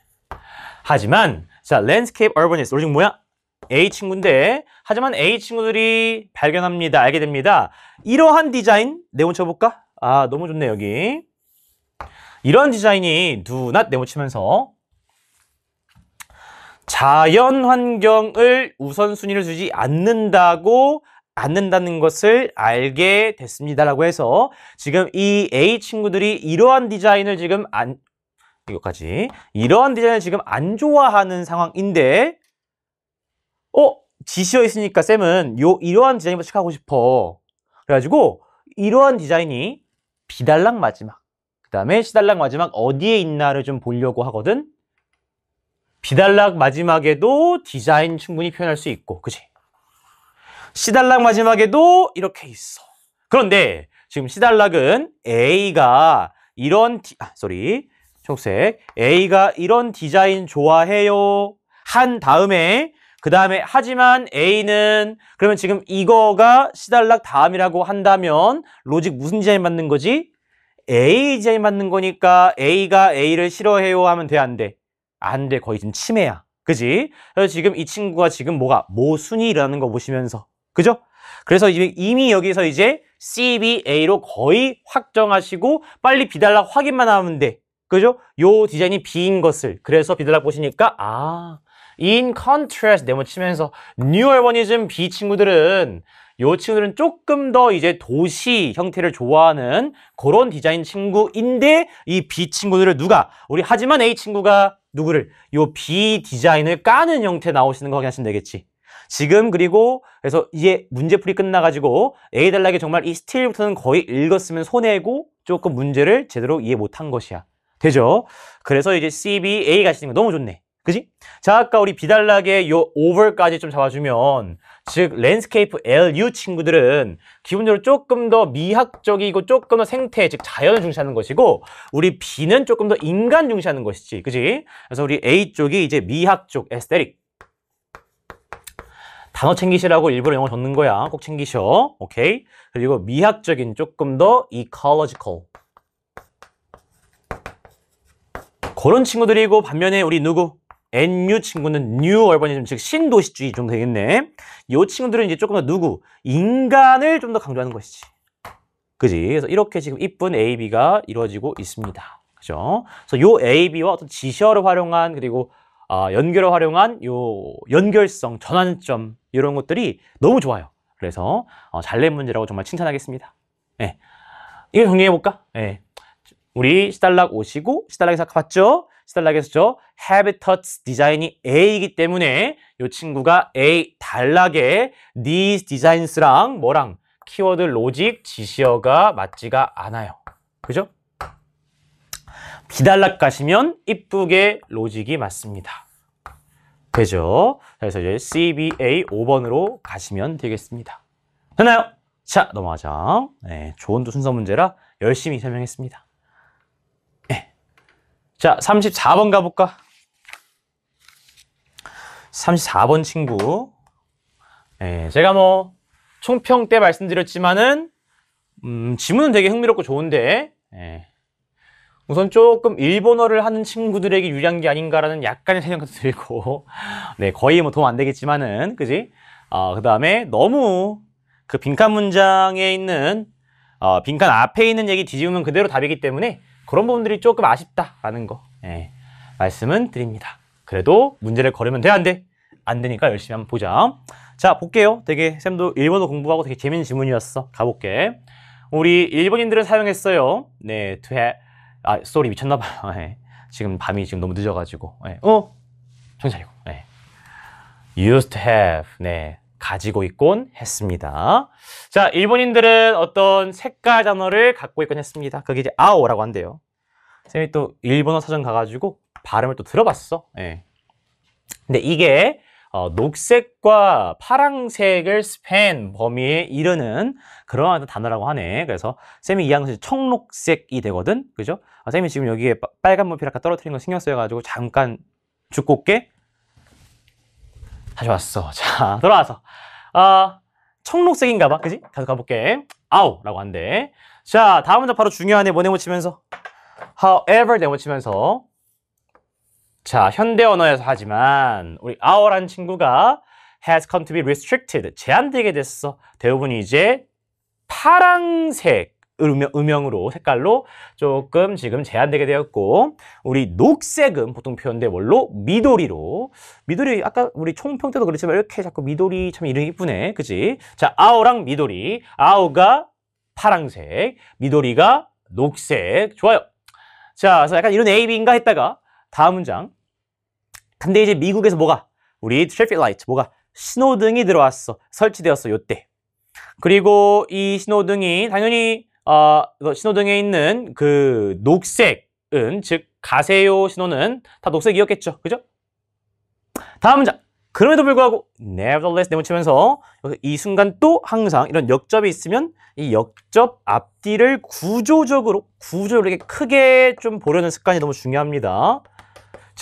하지만 자 landscape urbanist 오직 뭐야? A 친구인데 하지만 A 친구들이 발견합니다. 알게 됩니다. 이러한 디자인 네온 쳐볼까? 아 너무 좋네 여기. 이런 디자인이 누나 네온 치면서 자연 환경을 우선순위를 주지 않는다고 않는다는 것을 알게 됐습니다라고 해서 지금 이 A 친구들이 이러한 디자인을 지금 안, 여기까지 이러한 디자인을 지금 안 좋아하는 상황인데 어? 지시어 있으니까 쌤은 요 이러한 디자인부터 시작하고 싶어 그래가지고 이러한 디자인이 비달랑 마지막 그 다음에 시달랑 마지막 어디에 있나를 좀 보려고 하거든 비달락 마지막에도 디자인 충분히 표현할 수 있고 그치? 시달락 마지막에도 이렇게 있어 그런데 지금 시달락은 A가 이런 디, 아, 쏘리 초록색 A가 이런 디자인 좋아해요 한 다음에 그 다음에 하지만 A는 그러면 지금 이거가 시달락 다음이라고 한다면 로직 무슨 디자인 맞는 거지? A 디자인 맞는 거니까 A가 A를 싫어해요 하면 돼 안 돼? 안돼 거의 지금 침해야 그지? 그래서 지금 이 친구가 지금 뭐가 모순이 라는거 보시면서 그죠? 그래서 이미 여기서 이제 C, B, A로 거의 확정하시고 빨리 비달락 확인만 하면 돼 그죠? 요 디자인이 B인 것을 그래서 비들락 보시니까 아 in contrast 네모치면서 new urbanism B 친구들은 요 친구들은 조금 더 이제 도시 형태를 좋아하는 그런 디자인 친구인데 이 B 친구들을 누가 우리 하지만 A 친구가 누구를 요 B 디자인을 까는 형태 나오시는 거 확인하시면 되겠지 지금 그리고 그래서 이제 문제풀이 끝나가지고 A 달락이 정말 이 스틸부터는 거의 읽었으면 손해고 조금 문제를 제대로 이해 못한 것이야 되죠. 그래서 이제 CBA가 있으니 너무 좋네. 그지? 자, 아까 우리 비달락의 요 over까지 좀 잡아주면 즉 랜스케이프 LU 친구들은 기본적으로 조금 더 미학적이고 조금 더 생태, 즉 자연을 중시하는 것이고 우리 B는 조금 더 인간 중시하는 것이지, 그지? 그래서 우리 A 쪽이 이제 미학 쪽, 에스테릭 단어 챙기시라고 일부러 영어 적는 거야. 꼭 챙기셔. 오케이? 그리고 미학적인 조금 더 ecological 그런 친구들이고 반면에 우리 누구? NU 친구는 뉴 얼버니즘 즉 신도시주의 좀 되겠네. 이 친구들은 이제 조금 더 누구? 인간을 좀 더 강조하는 것이지. 그지? 그래서 이렇게 지금 이쁜 AB가 이루어지고 있습니다. 그죠? 그래서 요 AB와 어떤 지시어를 활용한 그리고 아, 연결을 활용한 요 연결성, 전환점 이런 것들이 너무 좋아요. 그래서 어, 잘낸 문제라고 정말 칭찬하겠습니다. 네. 이거 정리해 볼까? 네. 예. 우리 시달락 오시고 시달락에서 아까 봤죠? 시달락에서 저 h a b i t a t 디자인이 A이기 때문에 이 친구가 A 단락에 these designs랑 뭐랑 키워드 로직 지시어가 맞지가 않아요. 그죠? 비달락 가시면 이쁘게 로직이 맞습니다. 되죠? 그래서 이제 CBA 5번으로 가시면 되겠습니다. 됐나요? 자, 넘어가자. 네, 조언도 순서 문제라 열심히 설명했습니다. 자, 34번 가볼까? 34번 친구. 예, 제가 뭐 총평 때 말씀드렸지만은 음, 지문은 되게 흥미롭고 좋은데 예. 우선 조금 일본어를 하는 친구들에게 유리한 게 아닌가라는 약간의 생각도 들고 네 거의 뭐 도움 안 되겠지만은 그지 어, 그 다음에 너무 그 빈칸 문장에 있는 어, 빈칸 앞에 있는 얘기 뒤집으면 그대로 답이기 때문에 그런 부분들이 조금 아쉽다라는 거 예, 말씀은 드립니다. 그래도 문제를 거르면 돼, 안 돼? 안 되니까 열심히 한번 보자. 자, 볼게요. 되게 쌤도 일본어 공부하고 되게 재밌는 질문이었어. 가볼게. 우리 일본인들은 사용했어요. 네, to 아, 쏘리 미쳤나 봐. 예. 지금 밤이 지금 너무 늦어가지고. 예. 어, 정찰리고 예. used to have. 네, 가지고 있곤 했습니다. 자, 일본인들은 어떤 색깔 단어를 갖고 있곤 했습니다. 그게 이제 아오라고 한대요. 선생님이 또 일본어 사전 가가지고 발음을 또 들어봤어. 예. 근데 이게 어, 녹색과 파랑색을 스팬 범위에 이르는 그러한 단어라고 하네. 그래서 쌤이 이양한것 청록색이 되거든. 그죠? 아, 쌤이 지금 여기에 빨간 물 피라카 떨어뜨린 거 신경 써가지고 잠깐 주꼽게 가져왔어. 자, 돌아와서. 아, 청록색인가 봐. 그지? 가서 가볼게. 아우! 라고 한대. 자, 다음 문장 바로 중요한네뭐 네모 치면서? however 네모 치면서. 자, 현대 언어에서 하지만 우리 아우라는 친구가 has come to be restricted. 제한되게 됐어. 대부분이 이제 파랑색 음영, 으로 색깔로 조금 지금 제한되게 되었고 우리 녹색은 보통 표현돼 뭘로? 미도리로 미도리 아까 우리 총평 때도 그랬지만 이렇게 자꾸 미도리 참 이름이 이쁘네 그지? 자 아오랑 미도리 아오가 파랑색 미도리가 녹색 좋아요 자 그래서 약간 이런 A, B인가 했다가 다음 문장 근데 이제 미국에서 뭐가? 우리 트래픽 라이트 뭐가? 신호등이 들어왔어 설치되었어 요때 그리고 이 신호등이 당연히 어, 그 신호등에 있는 그 녹색은 즉 가세요 신호는 다 녹색이었겠죠. 그죠? 다음 문장. 그럼에도 불구하고 nevertheless 내모치면서 이 순간 또 항상 이런 역접이 있으면 이 역접 앞뒤를 구조적으로 구조를 이렇게 크게 좀 보려는 습관이 너무 중요합니다.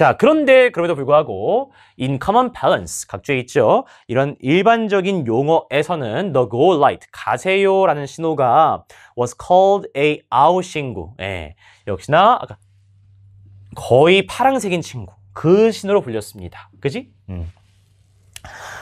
자, 그런데 그럼에도 불구하고 in common parlance 각주에 있죠. 이런 일반적인 용어에서는 the go light 가세요라는 신호가 was called a out 신고. 예. 역시나 아까 거의 파랑색인 친구. 그 신호로 불렸습니다. 그지? 음.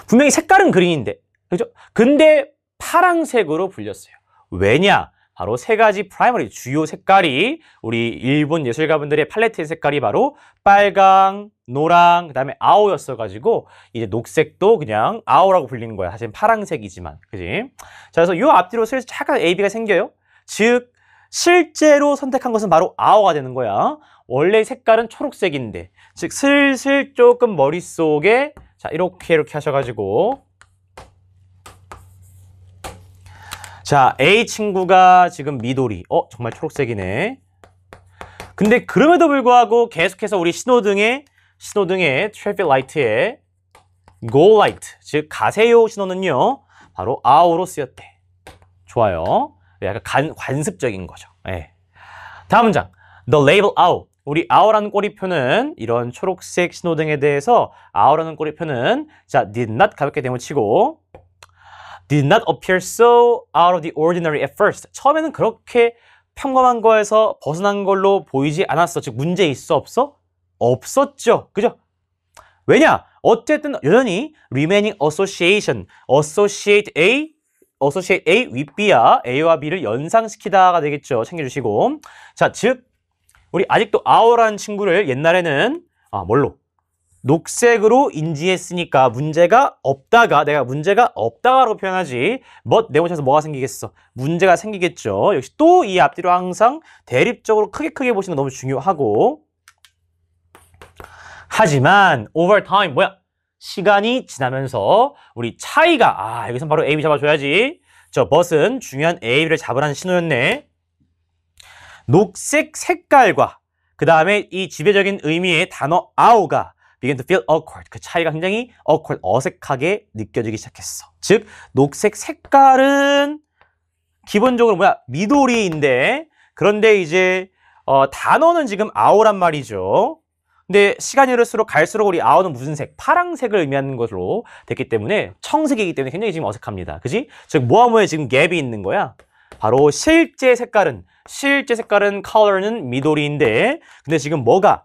분명히 색깔은 그린인데. 그죠? 근데 파랑색으로 불렸어요. 왜냐? 바로 세 가지 프라이머리 주요 색깔이 우리 일본 예술가분들의 팔레트의 색깔이 바로 빨강, 노랑, 그다음에 아오였어 가지고 이제 녹색도 그냥 아오라고 불리는 거야. 사실 파랑색이지만. 그지? 자, 그래서 이 앞뒤로 슬슬 약간 AB가 생겨요. 즉 실제로 선택한 것은 바로 아오가 되는 거야. 원래 색깔은 초록색인데 즉 슬슬 조금 머릿속에 자 이렇게 이렇게 하셔가지고 자, A 친구가 지금 미돌이 어, 정말 초록색이네. 근데 그럼에도 불구하고 계속해서 우리 신호등에 신호등에 트래픽 라이트에 go light, 즉 가세요 신호는요. 바로 아우로 쓰였대. 좋아요. 약간 간, 관습적인 거죠. 네. 다음 문장. The label out. 우리 아우라는 꼬리표는 이런 초록색 신호등에 대해서 아우라는 꼬리표는 자, did not 가볍게 대문치고 did not appear so out of the ordinary at first. 처음에는 그렇게 평범한 거에서 벗어난 걸로 보이지 않았어. 즉 문제 있어 없어? 없었죠. 그죠? 왜냐? 어쨌든 여전히 remaining association, associate A, associate A with B야 A와 B를 연상시키다가 되겠죠. 챙겨주시고 자, 즉 우리 아직도 아오라는 친구를 옛날에는 아, 뭘로? 녹색으로 인지했으니까 문제가 없다가 내가 문제가 없다가로 표현하지 멋내모차에서 뭐, 뭐가 생기겠어 문제가 생기겠죠 역시 또 이 앞뒤로 항상 대립적으로 크게 크게 보시는 거 너무 중요하고 하지만 over time 뭐야 시간이 지나면서 우리 차이가 아여기선 바로 AB 잡아줘야지 저 벗은 중요한 AB를 잡으라는 신호였네 녹색 색깔과 그 다음에 이 지배적인 의미의 단어 아오가 begin to feel awkward. 그 차이가 굉장히 awkward, 어색하게 느껴지기 시작했어. 즉, 녹색 색깔은 기본적으로 뭐야? 미도리인데 그런데 이제 어, 단어는 지금 아오란 말이죠. 근데 시간이 흐를수록 갈수록 우리 아오는 무슨 색? 파랑색을 의미하는 것으로 됐기 때문에 청색이기 때문에 굉장히 지금 어색합니다. 그지? 즉뭐하 뭐에 지금 갭이 있는 거야? 바로 실제 색깔은 실제 색깔은 컬러는 미도리인데 근데 지금 뭐가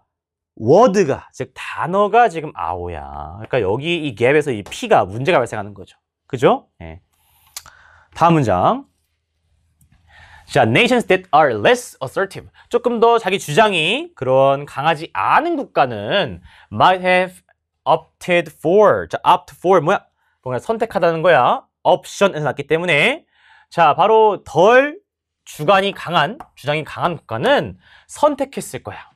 워드가 즉 단어가 지금 아오야. 그러니까 여기 이 갭에서 이 P가 문제가 발생하는 거죠. 그죠? 예. 다음 문장. 자, nations that are less assertive. 조금 더 자기 주장이 그런 강하지 않은 국가는 might have opted for. 자, opt for 뭐야? 뭔가 선택하다는 거야. 옵션에서 났기 때문에 자, 바로 덜 주관이 강한, 주장이 강한 국가는 선택했을 거야.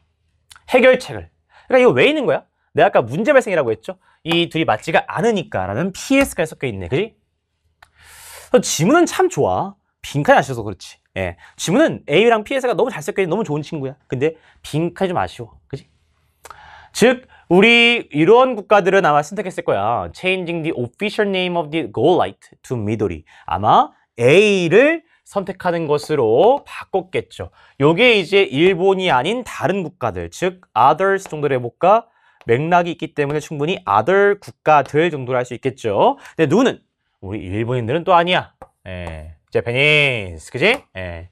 해결책을. 그러니까 이거 왜 있는 거야? 내가 아까 문제 발생이라고 했죠? 이 둘이 맞지가 않으니까 라는 PS가 섞여 있네. 그지? 지문은 참 좋아. 빈칸이 아쉬서 그렇지. 예. 지문은 A랑 PS가 너무 잘 섞여 있는 너무 좋은 친구야. 근데 빈칸이 좀 아쉬워. 그지? 즉, 우리 이런 국가들은 아마 선택했을 거야. Changing the official name of the goal light to m i d 아마 A를 선택하는 것으로 바꿨겠죠. 요게 이제 일본이 아닌 다른 국가들, 즉 others 정도로 해볼까? 맥락이 있기 때문에 충분히 other 국가들 정도로 할 수 있겠죠. 근데 누는 우리 일본인들은 또 아니야. 예. 제페니스, 그지? 예.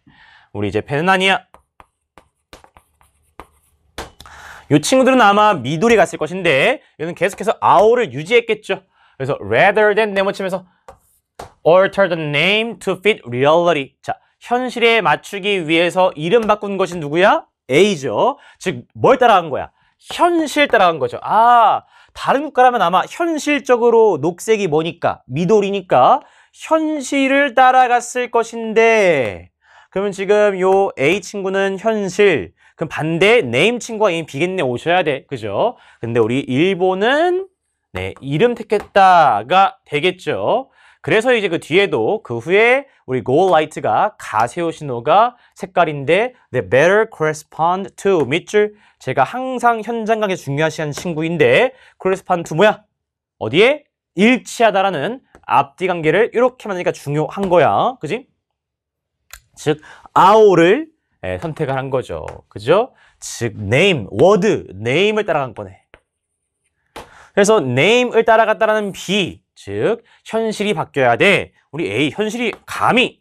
우리 이제 팬은 아니야. 이 친구들은 아마 미돌이 갔을 것인데 얘는 계속해서 아오를 유지했겠죠. 그래서 rather than 네모치면서 alter the name to fit reality. 자, 현실에 맞추기 위해서 이름 바꾼 것이 누구야? A죠. 즉, 뭘 따라한 거야? 현실 따라한 거죠. 아, 다른 국가라면 아마 현실적으로 녹색이 뭐니까? 미돌이니까 현실을 따라갔을 것인데 그러면 지금 요 A 친구는 현실 그럼 반대 네임 친구가 이 비겠네 오셔야 돼. 그죠? 근데 우리 일본은 네, 이름 택했다가 되겠죠. 그래서 이제 그 뒤에도 그 후에 우리 goal i g h 가 가세요 신호가 색깔인데 t h e better correspond to 밑줄 제가 항상 현장 강의 중요시한 친구인데 correspond to 뭐야? 어디에? 일치하다라는 앞뒤 관계를 이렇게 만드니까 중요한 거야. 그지? 즉 아오를 예, 선택을 한 거죠. 그죠? 즉 name, word, name을 따라간 거네. 그래서 name을 따라갔다라는 B 즉 현실이 바뀌어야 돼. 우리 A 현실이 감히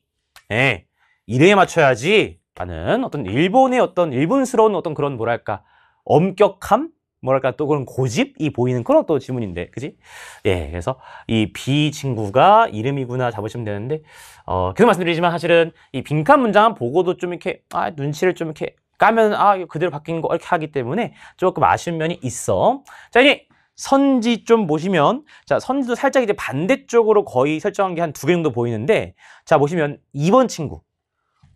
예, 이래에 맞춰야지 라는 어떤 일본의 어떤 일본스러운 어떤 그런 뭐랄까 엄격함? 뭐랄까 또 그런 고집이 보이는 그런 또질문인데 그지? 예 그래서 이 B 친구가 이름이구나 잡으시면 되는데 어 계속 말씀드리지만 사실은 이 빈칸 문장 보고도 좀 이렇게 아 눈치를 좀 이렇게 까면 아 그대로 바뀐 거 이렇게 하기 때문에 조금 아쉬운 면이 있어 자 이제 선지 좀 보시면 자 선지도 살짝 이제 반대쪽으로 거의 설정한 게 한 두 개 정도 보이는데 자 보시면 2번 친구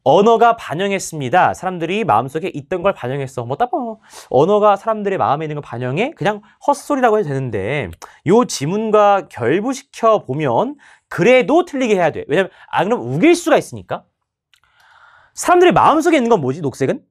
언어가 반영했습니다. 사람들이 마음속에 있던 걸 반영했어. 뭐 따봉 언어가 사람들의 마음에 있는 걸 반영해 그냥 헛소리라고 해도 되는데 요 지문과 결부시켜 보면 그래도 틀리게 해야 돼. 왜냐면 아 그럼 우길 수가 있으니까. 사람들의 마음속에 있는 건 뭐지? 녹색은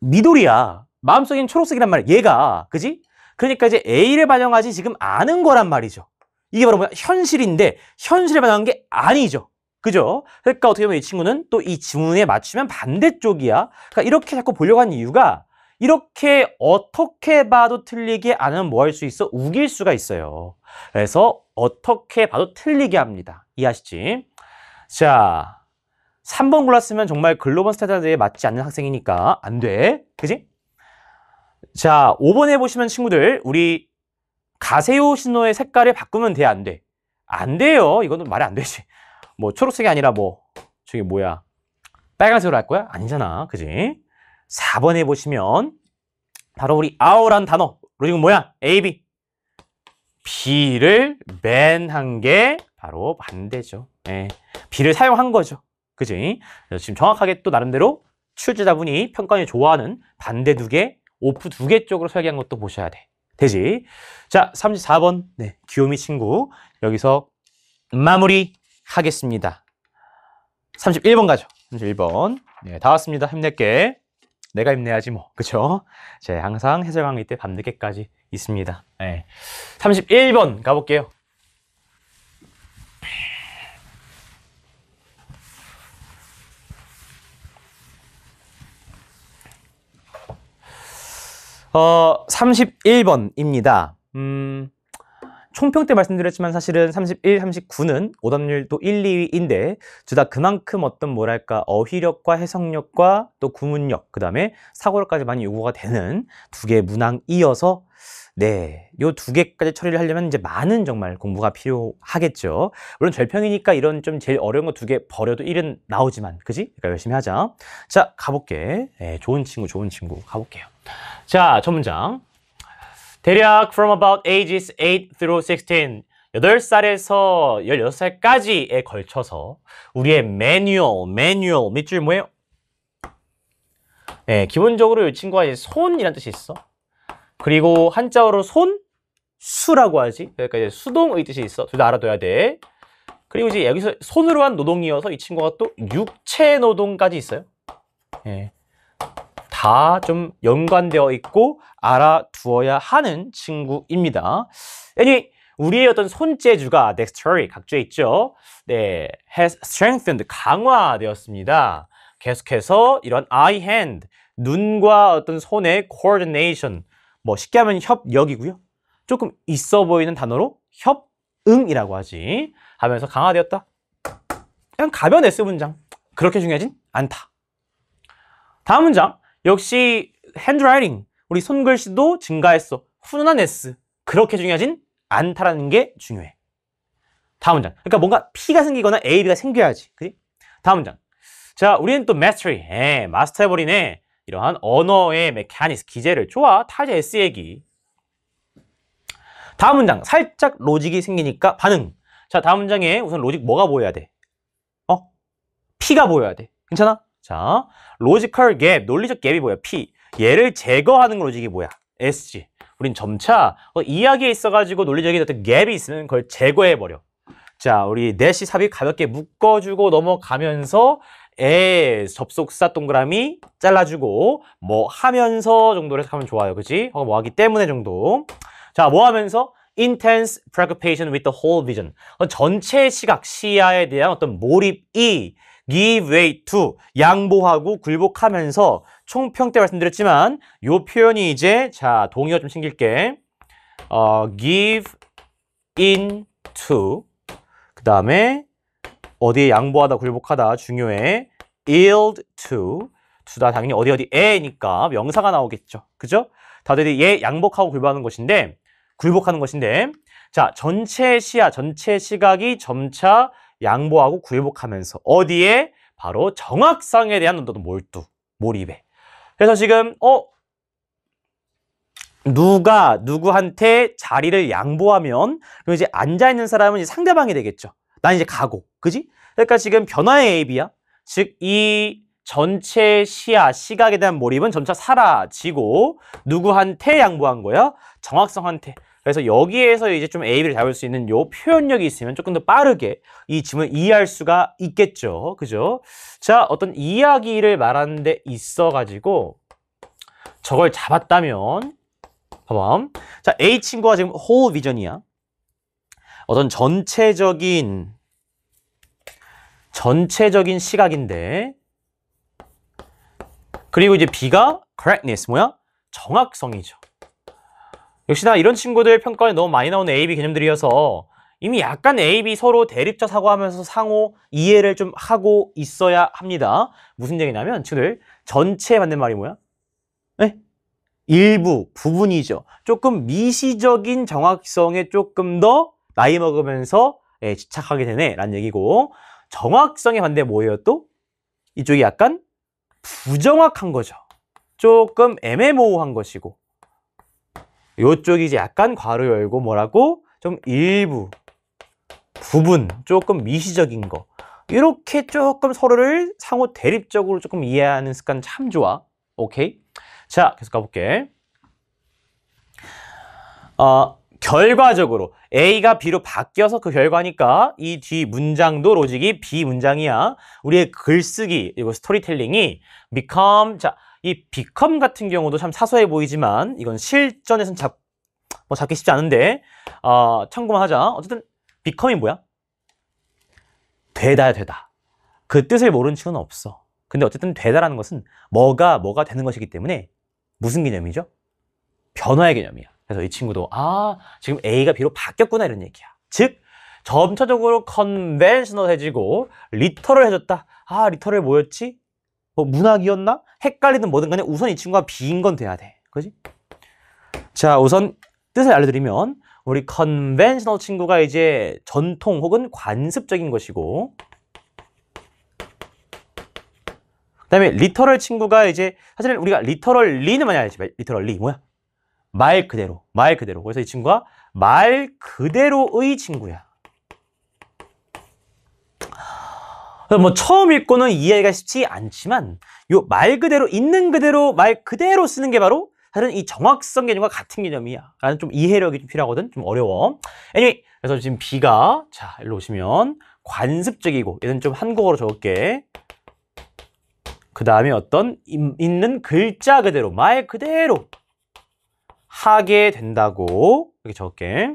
미돌이야. 마음속엔 초록색이란 말이야. 얘가 그지? 그러니까 이제 A를 반영하지 지금 않은 거란 말이죠. 이게 바로 뭐야? 현실인데 현실에 반영한 게 아니죠. 그죠? 그러니까 어떻게 보면 이 친구는 또 이 지문에 맞추면 반대쪽이야. 그러니까 이렇게 자꾸 보려고 하는 이유가 이렇게 어떻게 봐도 틀리게 아 하면 뭐 할 수 있어? 우길 수가 있어요. 그래서 어떻게 봐도 틀리게 합니다. 이해하시지? 자, 3번 골랐으면 정말 글로벌 스타다드에 맞지 않는 학생이니까 안 돼. 그지? 자, 5번에 보시면 친구들 우리 가세요 신호의 색깔을 바꾸면 돼, 안 돼? 안 돼요. 이거는 말이 안 되지. 뭐 초록색이 아니라 뭐 저게 뭐야? 빨간색으로 할 거야? 아니잖아. 그지? 4번에 보시면 바로 우리 아오란 단어. 로직은 뭐야? AB. B를 맨 한 게 바로 반대죠. 예. B를 사용한 거죠. 그지? 지금 정확하게 또 나름대로 출제자분이 평가에 좋아하는 반대 두개 오프 두 개 쪽으로 설계한 것도 보셔야 돼. 되지? 자, 34번 네, 귀요미 친구 여기서 마무리 하겠습니다. 31번 가죠. 31번. 네, 다 왔습니다. 힘낼게. 내가 힘내야지 뭐. 그쵸? 제 항상 해설 강의 때 밤늦게까지 있습니다. 네. 31번 가볼게요. 어, 31번입니다. 음, 총평 때 말씀드렸지만 사실은 31, 39는 오답률도 1, 2위인데 둘다 그만큼 어떤 뭐랄까 어휘력과 해석력과 또 구문력 그 다음에 사고력까지 많이 요구가 되는 두 개의 문항이어서 네, 요 두 개까지 처리를 하려면 이제 많은 정말 공부가 필요하겠죠. 물론 절평이니까 이런 좀 제일 어려운 거 두 개 버려도 1은 나오지만, 그지? 그러니까 열심히 하자. 자, 가볼게. 네, 좋은 친구, 좋은 친구 가볼게요. 자, 첫 문장. 대략 from about ages 8 through 16 8살에서 16살까지에 걸쳐서 우리의 매뉴얼, 매뉴얼 밑줄 뭐예요? 네, 기본적으로 이 친구가 이제 손이란 뜻이 있어. 그리고 한자어로 손, 수라고 하지. 그러니까 이제 수동의 뜻이 있어. 둘 다 알아둬야 돼. 그리고 이제 여기서 손으로 한 노동이어서 이 친구가 또 육체 노동까지 있어요. 예. 다좀 연관되어 있고 알아두어야 하는 친구입니다. 아니 우리의 어떤 손재주가 dexterity 각주에 있죠. 네, has strengthened 강화되었습니다. 계속해서 이런 eye hand 눈과 어떤 손의 coordination 뭐 쉽게 하면 협력이고요. 조금 있어 보이는 단어로 협응이라고 하지 하면서 강화되었다. 그냥 가벼운 S 문장 그렇게 중요하진 않다. 다음 문장 역시 핸드라이팅, 우리 손글씨도 증가했어. 훈훈한 S. 그렇게 중요하진 않다라는 게 중요해. 다음 문장. 그러니까 뭔가 P가 생기거나 A, B가 생겨야지. 그지? 다음 문장. 자, 우리는 또 m 스 s 리 e 마스터해버리네. 이러한 언어의 메카니스, 기제를 좋아, 타자 S 얘기. 다음 문장. 살짝 로직이 생기니까 반응. 자, 다음 문장에 우선 로직 뭐가 보여야 돼? 어? P가 보여야 돼. 괜찮아? 자, 로지컬 갭, 논리적 갭이 뭐야? P. 얘를 제거하는 로직이 뭐야? SG. 우린 점차 어, 이야기에 있어가지고 논리적인 어떤 갭이 있으면 그걸 제거해버려. 자, 우리 넷이 삽입 가볍게 묶어주고 넘어가면서 에 접속사 동그라미 잘라주고 뭐 하면서 정도로 해석하면 좋아요. 그지? 어, 뭐 하기 때문에 정도. 자, 뭐 하면서? intense preoccupation with the whole vision. 어, 전체 시각, 시야에 대한 어떤 몰입이 give way to 양보하고 굴복하면서 총평 때 말씀드렸지만 요 표현이 이제 자 동의어 좀 챙길게 어, give in to 그 다음에 어디에 양보하다 굴복하다 중요해 yield to 투다 당연히 어디 어디에니까 명사가 나오겠죠 그죠? 다들 예 양복하고 굴복하는 것인데 굴복하는 것인데 자 전체 시야 전체 시각이 점차 양보하고 구회복하면서 어디에 바로 정확성에 대한 논도도 몰두, 몰입해 그래서 지금 어 누가 누구한테 자리를 양보하면 그럼 이제 앉아 있는 사람은 이제 상대방이 되겠죠. 난 이제 가고, 그지? 그러니까 지금 변화의 AB야. 즉 이 전체 시야, 시각에 대한 몰입은 점차 사라지고 누구한테 양보한 거야? 정확성한테. 그래서 여기에서 이제 좀 A, B를 잡을 수 있는 요 표현력이 있으면 조금 더 빠르게 이문을 이해할 수가 있겠죠. 그죠? 자, 어떤 이야기를 말하는 데 있어가지고 저걸 잡았다면 봐봐. 자, A 친구가 지금 호우 비전이야 어떤 전체적인 전체적인 시각인데 그리고 이제 B가 correctness 뭐야? 정확성이죠. 역시나 이런 친구들 평가에 너무 많이 나오는 AB 개념들이어서 이미 약간 AB 서로 대립적 사고하면서 상호 이해를 좀 하고 있어야 합니다. 무슨 얘기냐면 친구들 전체 반대말이 뭐야? 네? 일부, 부분이죠. 조금 미시적인 정확성에 조금 더 나이 먹으면서 예, 집착하게 되네 라는 얘기고 정확성의 반대 뭐예요 또? 이쪽이 약간 부정확한 거죠. 조금 애매모호한 것이고 요쪽이 이제 약간 괄호 열고 뭐라고 좀 일부 부분 조금 미시적인 거 이렇게 조금 서로를 상호 대립적으로 조금 이해하는 습관 참 좋아 오케이 자 계속 가볼게 어, 결과적으로 A가 B로 바뀌어서 그 결과니까 이 뒤 문장도 로직이 B 문장이야 우리의 글쓰기 그리고 스토리텔링이 become 자이 비컴 같은 경우도 참 사소해 보이지만 이건 실전에선 잡, 뭐 잡기 쉽지 않은데 어, 참고만 하자. 어쨌든 비컴이 뭐야? 되다야 되다. 그 뜻을 모르는 친구는 없어. 근데 어쨌든 되다라는 것은 뭐가 뭐가 되는 것이기 때문에 무슨 개념이죠? 변화의 개념이야. 그래서 이 친구도 아 지금 A가 B로 바뀌었구나 이런 얘기야. 즉 점차적으로 컨벤셔널해지고 리터를해줬다아리터를 뭐였지? 뭐 문학이었나? 헷갈리든 뭐든 간에 우선 이 친구가 B인 건 돼야 돼. 그지? 자, 우선 뜻을 알려드리면 우리 컨벤셔널 친구가 이제 전통 혹은 관습적인 것이고 그다음에 리터럴 친구가 이제 사실은 우리가 리터럴 리는 많이 알지 리터럴 리 뭐야 말 그대로 말 그대로 그래서 이 친구가 말 그대로의 친구야 뭐 처음 읽고는 이해가 쉽지 않지만 요 말 그대로 있는 그대로 말 그대로 쓰는 게 바로 사실은 이 정확성 개념과 같은 개념이야 라는 좀 이해력이 좀 필요하거든 좀 어려워 anyway 그래서 지금 비가자 일로 오시면 관습적이고 얘는 좀 한국어로 적을게 그 다음에 어떤 있는 글자 그대로 말 그대로 하게 된다고 이렇게 적을게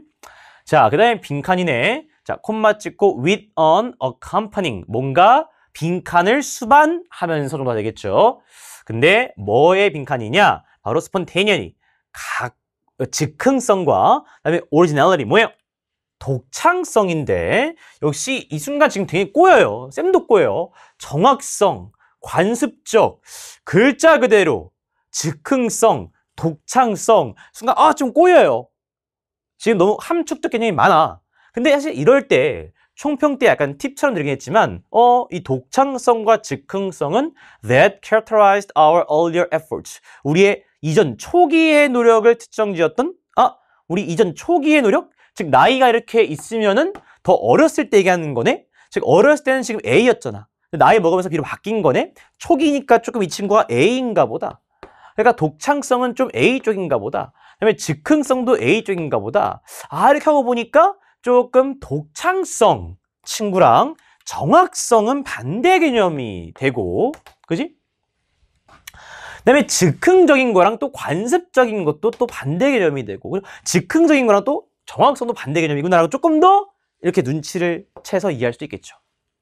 자그 다음에 빈칸이네 자, 콤마 찍고 with on accompanying 뭔가 빈칸을 수반하면서 정도 되겠죠. 근데 뭐의 빈칸이냐? 바로 스폰테니언이 각 즉흥성과 그다음에 오리지널리 뭐예요? 독창성인데 역시 이 순간 지금 되게 꼬여요. 쌤도 꼬여요. 정확성, 관습적, 글자 그대로 즉흥성, 독창성 순간 아 좀 꼬여요. 지금 너무 함축적 개념이 많아. 근데 사실 이럴 때 총평 때 약간 팁처럼 드리겠지만 어, 이 독창성과 즉흥성은 that characterized our earlier efforts 우리의 이전 초기의 노력을 특정지었던 아, 우리 이전 초기의 노력? 즉 나이가 이렇게 있으면은 더 어렸을 때 얘기하는 거네? 즉 어렸을 때는 지금 A였잖아 나이 먹으면서 비로 바뀐 거네? 초기니까 조금 이 친구가 A인가 보다 그러니까 독창성은 좀 A 쪽인가 보다 그다음에 즉흥성도 A 쪽인가 보다 아 이렇게 하고 보니까 조금 독창성 친구랑 정확성은 반대 개념이 되고 그지? 그다음에 즉흥적인 거랑 또 관습적인 것도 또 반대 개념이 되고 즉흥적인 거랑 또 정확성도 반대 개념이구나라고 조금 더 이렇게 눈치를 채서 이해할 수 있겠죠.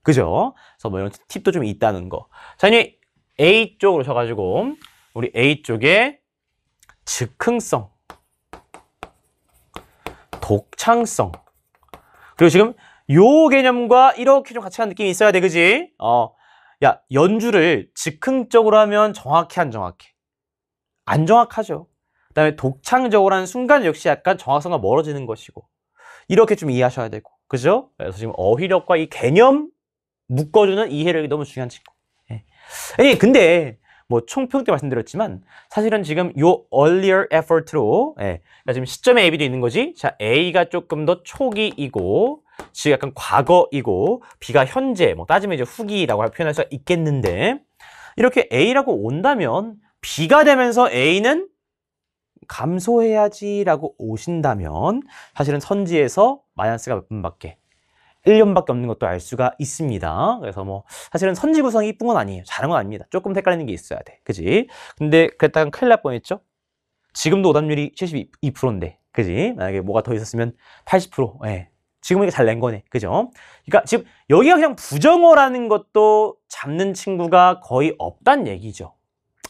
그죠? 그래서 뭐 이런 팁도 좀 있다는 거. 자, 이제 A 쪽으로 쳐가지고 우리 A 쪽에 즉흥성, 독창성, 그리고 지금 요 개념과 이렇게 좀 같이 가는 느낌이 있어야 돼, 그지? 어, 야, 연주를 즉흥적으로 하면 정확해, 안 정확해? 안 정확하죠. 그 다음에 독창적으로 하는 순간 역시 약간 정확성과 멀어지는 것이고. 이렇게 좀 이해하셔야 되고. 그죠? 그래서 지금 어휘력과 이 개념 묶어주는 이해력이 너무 중요한 친구. 예. 아니, 근데 뭐 총평 때 말씀드렸지만 사실은 지금 요 earlier effort로 예, 그러니까 지금 시점에 AB도 있는 거지 자 A가 조금 더 초기이고 즉 약간 과거이고 B가 현재 뭐 따지면 이제 후기라고 표현할 수가 있겠는데 이렇게 A라고 온다면 B가 되면서 A는 감소해야지라고 오신다면 사실은 선지에서 마이너스가 몇 분밖에 1년밖에 없는 것도 알 수가 있습니다. 그래서 뭐 사실은 선지 구성이 이쁜 건 아니에요. 잘한 건 아닙니다. 조금 헷갈리는 게 있어야 돼. 그지? 근데 그랬다간 큰일 날 뻔했죠? 지금도 오답률이 72%인데 그지? 만약에 뭐가 더 있었으면 80% 예. 네. 지금 이게 잘 낸 거네. 그죠? 그러니까 지금 여기가 그냥 부정어라는 것도 잡는 친구가 거의 없단 얘기죠.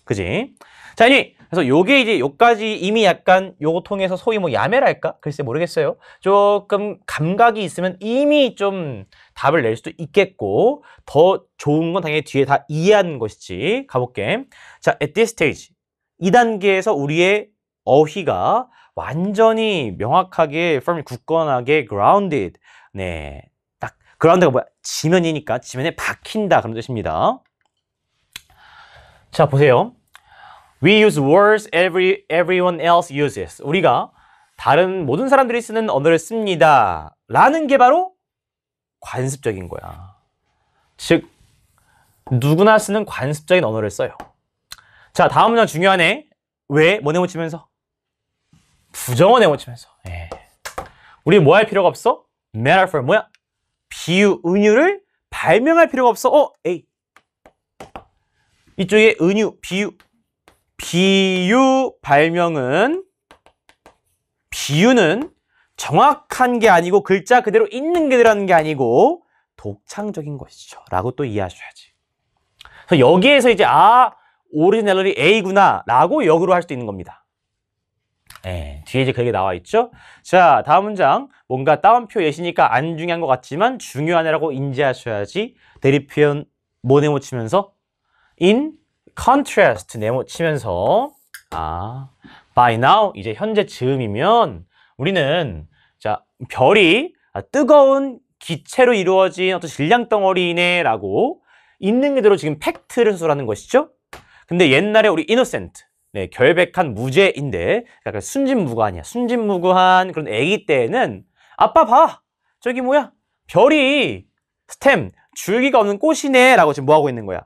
그지? 자, 이니 그래서 요게 이제 요까지 이미 약간 요거 통해서 소위 뭐 야매랄까? 글쎄 모르겠어요. 조금 감각이 있으면 이미 좀 답을 낼 수도 있겠고 더 좋은 건 당연히 뒤에 다 이해하는 것이지. 가볼게. 자, at this stage. 2단계에서 우리의 어휘가 완전히 명확하게 f i r m 굳건하게 grounded. 네. 딱그라운드가 뭐야? 지면이니까 지면에 박힌다 그런 뜻입니다. 자, 보세요. We use words every, everyone else uses. 우리가 다른 모든 사람들이 쓰는 언어를 씁니다. 라는 게 바로 관습적인 거야. 즉, 누구나 쓰는 관습적인 언어를 써요. 자, 다음 문장 중요하네. 왜? 뭐네 묻치면서 부정어네 묻치면서 예. 우리 뭐 할 필요가 없어? metaphor 뭐야? 비유, 은유를 발명할 필요가 없어. 어, 에이. 이쪽에 은유, 비유, 비유 발명은 비유는 정확한 게 아니고 글자 그대로 있는 그대로 하는 게 아니고 독창적인 것이죠 라고 또 이해하셔야지 그래서 여기에서 이제 아 오리지널이 A구나 라고 역으로 할 수도 있는 겁니다 네, 뒤에 이제 그게 나와 있죠 자 다음 문장 뭔가 따옴표 예시니까 안 중요한 것 같지만 중요하네라고 인지하셔야지 대립표현 모네모 치면서 in contrast 네모 치면서 아 by now 이제 현재 즈음이면 우리는 자 별이 뜨거운 기체로 이루어진 어떤 질량 덩어리네라고 이 있는 그대로 지금 팩트를 서술하는 것이죠. 근데 옛날에 우리 innocent 네, 결백한 무죄인데 약간 순진무구한이야. 순진무구한 그런 애기 때에는 아빠 봐 저기 뭐야 별이 스템 줄기가 없는 꽃이네라고 지금 뭐하고 있는 거야.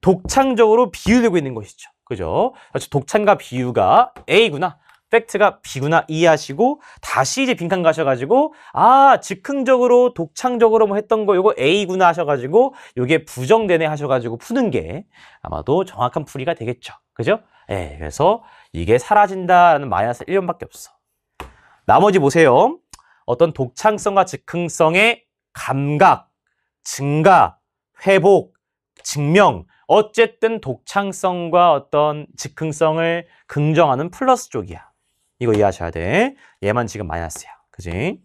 독창적으로 비유되고 있는 것이죠. 그죠? 그렇죠. 독창과 비유가 A구나. 팩트가 B구나 이해하시고 다시 이제 빈칸 가셔가지고 아 즉흥적으로 독창적으로 뭐 했던 거이거 A구나 하셔가지고 요게 부정되네 하셔가지고 푸는 게 아마도 정확한 풀이가 되겠죠 그죠? 예 그래서 이게 사라진다는 마이너스 1년밖에 없어 나머지 보세요 어떤 독창성과 즉흥성의 감각, 증가, 회복, 증명 어쨌든 독창성과 어떤 즉흥성을 긍정하는 플러스 쪽이야. 이거 이해하셔야 돼. 얘만 지금 마이너스야. 그지?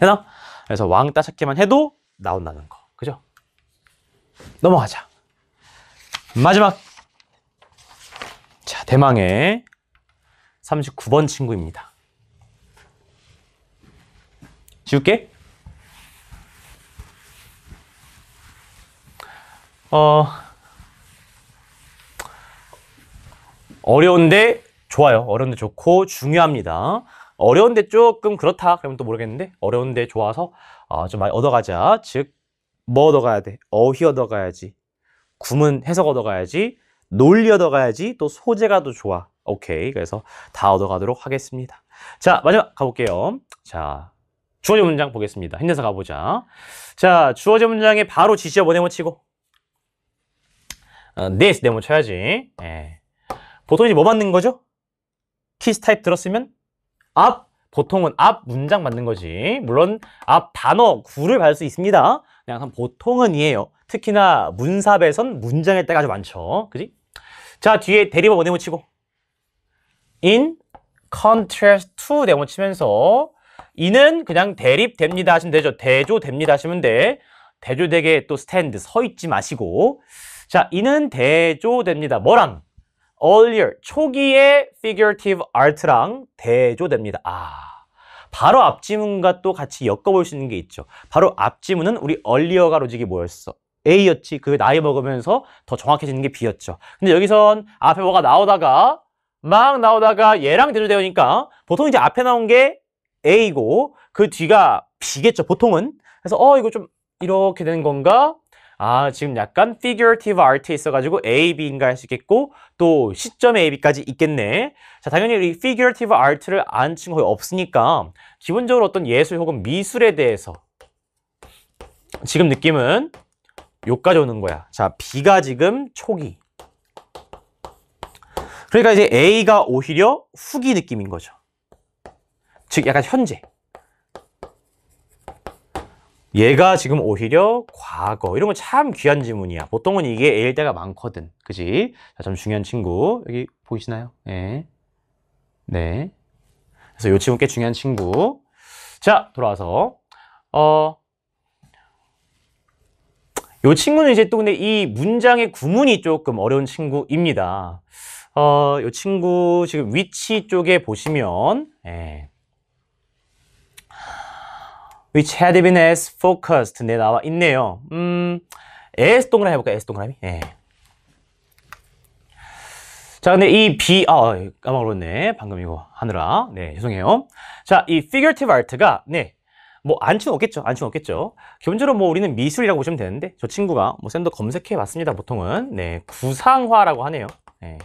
해나? 그래서 왕따 찾기만 해도 나온다는 거. 그죠? 넘어가자. 마지막. 자, 대망의 39번 친구입니다. 지울게. 어, 어려운데 좋아요. 어려운데 좋고 중요합니다. 어려운데 조금 그렇다 그러면 또 모르겠는데 어려운데 좋아서 어, 좀 많이 얻어가자. 즉 뭐 얻어가야 돼? 어휘 얻어가야지. 구문 해석 얻어가야지. 논리 얻어가야지. 또 소재가 더 좋아. 오케이. 그래서 다 얻어가도록 하겠습니다. 자 마지막 가볼게요. 자 주어제 문장 보겠습니다. 힘내서 가보자. 자, 주어제 문장에 바로 지시어 뭐네모 치고. 어, t h i 네모 쳐야지. 예. 보통 이제 뭐 받는 거죠? 키스 타입 들었으면 앞 보통은 앞 문장 받는 거지 물론 앞 단어 구를 받을 수 있습니다 그냥 보통은이에요 특히나 문사에선 문장일 때가 아주 많죠 그지? 자 뒤에 대리법 원네모 뭐 치고 in contrast to 네모 치면서 이는 그냥 대립됩니다 하시면 되죠 대조됩니다 하시면 돼 대조되게 또 스탠드 서 있지 마시고 자 이는 대조됩니다 뭐랑 earlier 초기의 figurative art랑 대조됩니다. 아. 바로 앞지문과 또 같이 엮어볼 수 있는 게 있죠. 바로 앞지문은 우리 얼리어가 로직이 뭐였어? A였지. 그 나이 먹으면서 더 정확해지는 게 B였죠. 근데 여기선 앞에 뭐가 나오다가 막 나오다가 얘랑 대조되니까 보통 이제 앞에 나온 게 A고 그 뒤가 B겠죠. 보통은. 그래서 어 이거 좀 이렇게 되는 건가? 아 지금 약간 figurative art에 있어가지고 A, B인가 할 수 있겠고 또 시점 A, B까지 있겠네 자 당연히 이 figurative art를 안 친구 거의 없으니까 기본적으로 어떤 예술 혹은 미술에 대해서 지금 느낌은 요까지 오는 거야 자 B가 지금 초기 그러니까 이제 A가 오히려 후기 느낌인 거죠 즉 약간 현재 얘가 지금 오히려 과거 이런 건 참 귀한 지문이야 보통은 이게 A일 때가 많거든 그지? 참 중요한 친구 여기 보이시나요? 네. 네. 그래서 이 친구 꽤 중요한 친구 자 돌아와서 어, 이 친구는 이제 또 근데 이 문장의 구문이 조금 어려운 친구입니다. 어, 이 친구 지금 위치 쪽에 보시면, 예. which had been as focused 네 나와 있네요. 음, as 동그라미 해볼까요? as 동그라미? 네. 자, 근데 이 비, 아, 어, 예, 까먹었네. 방금 이거 하느라. 네, 죄송해요. 자, 이 figurative art가, 네, 뭐, 안추는 없겠죠. 안추는 없겠죠. 기본적으로 뭐, 우리는 미술이라고 보시면 되는데, 저 친구가, 뭐, 쌤도 검색해 봤습니다. 보통은. 네, 구상화라고 하네요. 네.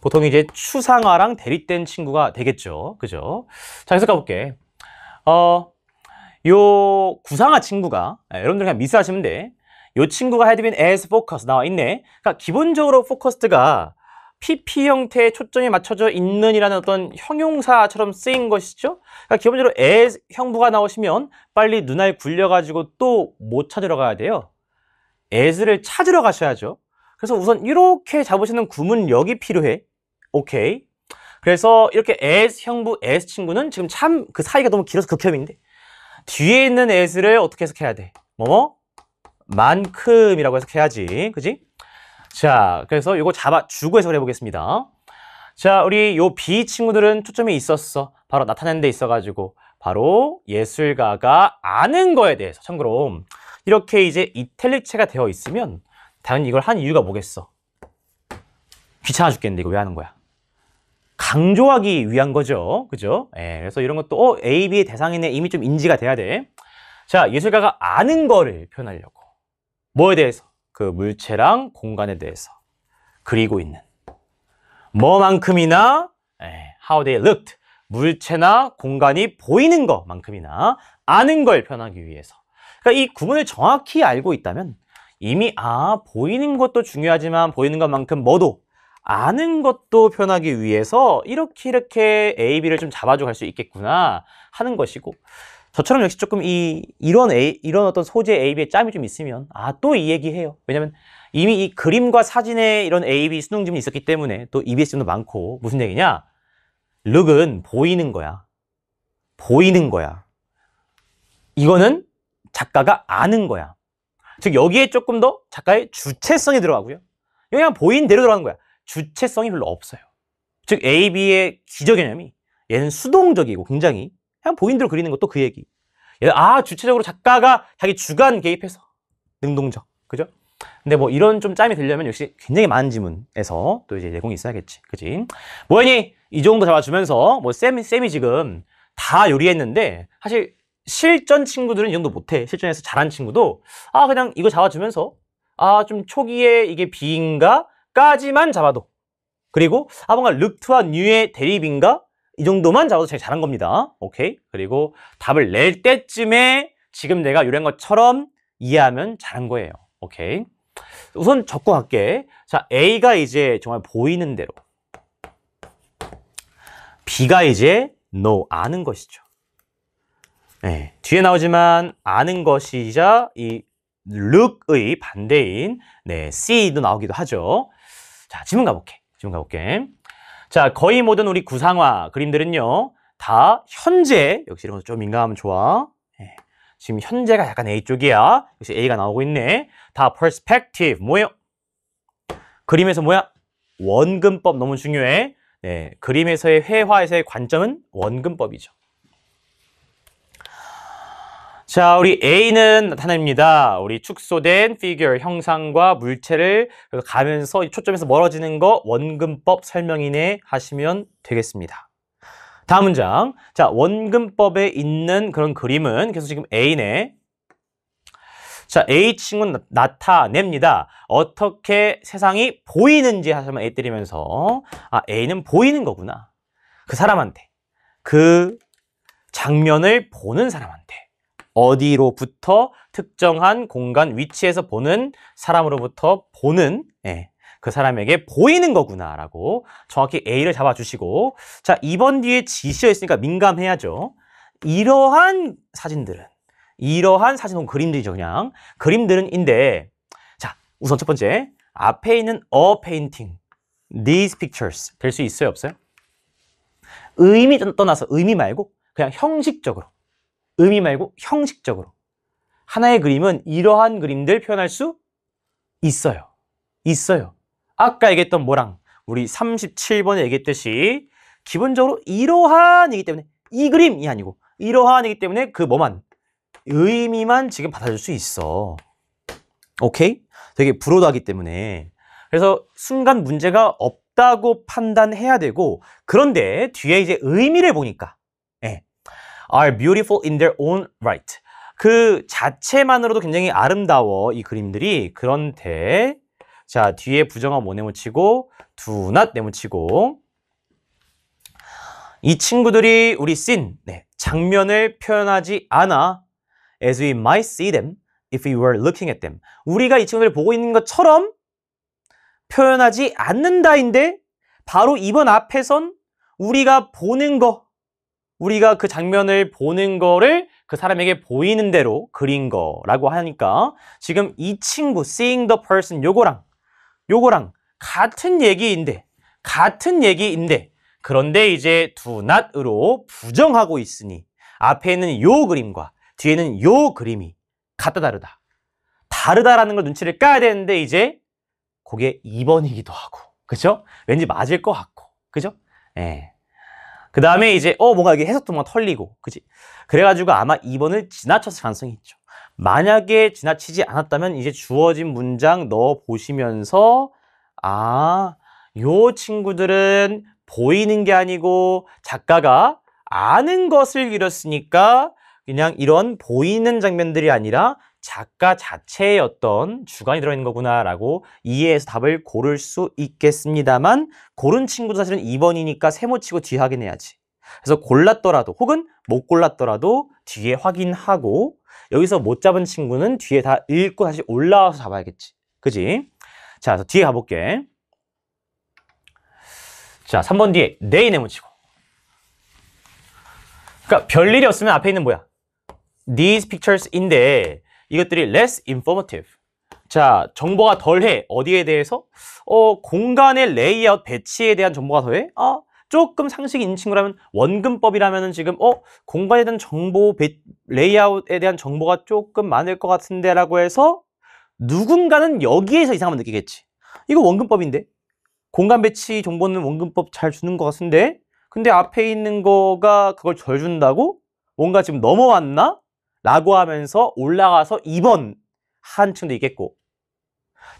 보통 이제 추상화랑 대립된 친구가 되겠죠. 그죠? 자, 계속 가볼게. 어, 요 구상아 친구가 예, 여러분들 그냥 미스하시면 돼. 요 친구가 헤드빈 as focus 나와 있네. 그러니까 기본적으로 포커스 u 가 PP 형태의 초점이 맞춰져 있는 이라는 어떤 형용사처럼 쓰인 것이죠 그러니까 기본적으로 as 형부가 나오시면 빨리 눈알 굴려가지고 또 못 찾으러 가야 돼요 as를 찾으러 가셔야죠 그래서 우선 이렇게 잡으시는 구문 여이 필요해 오케이 그래서 이렇게 S 형부 S 친구는 지금 참 그 사이가 너무 길어서 극혐인데 뒤에 있는 S를 어떻게 해석해야 돼? 뭐 뭐? 만큼이라고 해석해야지 그지? 자 그래서 이거 잡아 주고 해석을 해보겠습니다 자 우리 요 B 친구들은 초점이 있었어 바로 나타낸 데 있어가지고 바로 예술가가 아는 거에 대해서 참고로 이렇게 이제 이탈릭체가 되어 있으면 당연히 이걸 한 이유가 뭐겠어 귀찮아 죽겠는데 이거 왜 하는 거야 강조하기 위한 거죠. 그죠? 예, 그래서 이런 것도 어, A, B의 대상이네 이미 좀 인지가 돼야 돼. 자, 예술가가 아는 거를 표현하려고 뭐에 대해서? 그 물체랑 공간에 대해서 그리고 있는 뭐만큼이나 예, how they looked 물체나 공간이 보이는 것만큼이나 아는 걸 표현하기 위해서 그러니까 이구분을 정확히 알고 있다면 이미 아 보이는 것도 중요하지만 보이는 것만큼 뭐도 아는 것도 표현하기 위해서 이렇게 이렇게 A, B를 좀 잡아줘 갈 수 있겠구나 하는 것이고 저처럼 역시 조금 이 이런 A, 이런 어떤 소재 A, B의 짬이 좀 있으면 아 또 이 얘기해요. 왜냐면 이미 이 그림과 사진에 이런 A, B 수능지문이 있었기 때문에 또 EBS도 많고 무슨 얘기냐? 룩은 보이는 거야. 보이는 거야. 이거는 작가가 아는 거야. 즉 여기에 조금 더 작가의 주체성이 들어가고요. 여기 그냥 보인 대로 들어가는 거야. 주체성이 별로 없어요. 즉 A, B의 기저 개념이 얘는 수동적이고 굉장히 그냥 보인대로 그리는 것도 그 얘기. 아 주체적으로 작가가 자기 주관 개입해서 능동적 그죠? 근데 뭐 이런 좀 짬이 들려면 역시 굉장히 많은 지문에서 또 이제 내공이 있어야겠지 그지? 뭐현이이 정도 잡아주면서 뭐 쌤, 쌤이 지금 다 요리했는데 사실 실전 친구들은 이 정도 못해 실전에서 잘한 친구도 아 그냥 이거 잡아주면서 아 좀 초기에 이게 B인가 까지만 잡아도 그리고 아방가 르트와 뉴의 대립인가? 이 정도만 잡아도 제일 잘한 겁니다. 오케이? 그리고 답을 낼 때쯤에 지금 내가 요리 것처럼 이해하면 잘한 거예요. 오케이? 우선 적고 갈게. 자, A가 이제 정말 보이는 대로 B가 이제 no, 아는 것이죠. 네, 뒤에 나오지만 아는 것이자 이 look의 반대인 네, c 도 나오기도 하죠. 자, 지문 가볼게. 지문 가볼게. 자, 거의 모든 우리 구상화 그림들은요. 다 현재, 역시 이런 거좀 민감하면 좋아. 예. 지금 현재가 약간 A 쪽이야. 역시 A가 나오고 있네. 다 perspective, 뭐예요? 그림에서 뭐야? 원근법 너무 중요해. 네, 그림에서의 회화에서의 관점은 원근법이죠. 자, 우리 A는 나타냅니다. 우리 축소된 피규어 형상과 물체를 가면서 초점에서 멀어지는 거 원근법 설명이네 하시면 되겠습니다. 다음 문장. 자, 원근법에 있는 그런 그림은 계속 지금 A네. 자, A 친구는 나타냅니다. 어떻게 세상이 보이는지 하시면 A 때리면서 아, A는 보이는 거구나. 그 사람한테. 그 장면을 보는 사람한테. 어디로부터 특정한 공간 위치에서 보는 사람으로부터 보는 예, 그 사람에게 보이는 거구나라고 정확히 A를 잡아주시고 자 2번 뒤에 지시어 있으니까 민감해야죠. 이러한 사진들은 이러한 사진 혹은 그림들이죠 그냥 그림들은인데 자 우선 첫 번째 앞에 있는 a painting, these pictures 될 수 있어요 없어요? 의미 떠나서 의미 말고 그냥 형식적으로 의미 말고 형식적으로 하나의 그림은 이러한 그림들 표현할 수 있어요. 있어요. 아까 얘기했던 뭐랑 우리 37번에 얘기했듯이 기본적으로 이러한이기 때문에 이 그림이 아니고 이러한이기 때문에 그 뭐만 의미만 지금 받아줄 수 있어. 오케이? 되게 불호하기 때문에 그래서 순간 문제가 없다고 판단해야 되고 그런데 뒤에 이제 의미를 보니까 are beautiful in their own right. 그 자체만으로도 굉장히 아름다워 이 그림들이 그런데 자 뒤에 부정어 뭐 네모치고 do not 네모치고 이 친구들이 우리 씬 네, 장면을 표현하지 않아 as we might see them if we were looking at them 우리가 이 친구들을 보고 있는 것처럼 표현하지 않는다인데 바로 이번 앞에선 우리가 보는 것, 우리가 그 장면을 보는 거를 그 사람에게 보이는 대로 그린 거라고 하니까 지금 이 친구 seeing the person 요거랑 요거랑 같은 얘기인데 같은 얘기인데 그런데 이제 do not으로 부정하고 있으니 앞에 있는 요 그림과 뒤에는 요 그림이 같다 다르다 다르다라는 걸 눈치를 까야 되는데 이제 그게 2번이기도 하고 그죠? 왠지 맞을 것 같고 그죠? 예. 그 다음에 이제 어 뭔가 여기 해석도 뭔가 털리고 그지 그래가지고 아마 2번을 지나쳤을 가능성이 있죠 만약에 지나치지 않았다면 이제 주어진 문장 넣어 보시면서 아요 친구들은 보이는 게 아니고 작가가 아는 것을 잃었으니까 그냥 이런 보이는 장면들이 아니라 작가 자체의 어떤 주관이 들어있는 거구나라고 이해해서 답을 고를 수 있겠습니다만 고른 친구도 사실은 2번이니까 세모치고 뒤에 확인해야지. 그래서 골랐더라도 혹은 못 골랐더라도 뒤에 확인하고 여기서 못 잡은 친구는 뒤에 다 읽고 다시 올라와서 잡아야겠지. 그지? 자, 그래서 뒤에 가볼게. 자, 3번 뒤에 네이 네모치고. 그러니까 별일이 없으면 앞에 있는 뭐야? These pictures인데 이것들이 less informative. 자, 정보가 덜해. 어디에 대해서? 어, 공간의 레이아웃 배치에 대한 정보가 더해? 아, 조금 상식 이 있는 친구라면 원근법이라면 지금 어 공간에 대한 정보 배, 레이아웃에 대한 정보가 조금 많을 것 같은데 라고 해서 누군가는 여기에서 이상함을 느끼겠지 이거 원근법인데 공간 배치 정보는 원근법 잘 주는 것 같은데 근데 앞에 있는 거가 그걸 절 준다고? 뭔가 지금 넘어왔나? 라고 하면서 올라가서 2번 한 층도 있겠고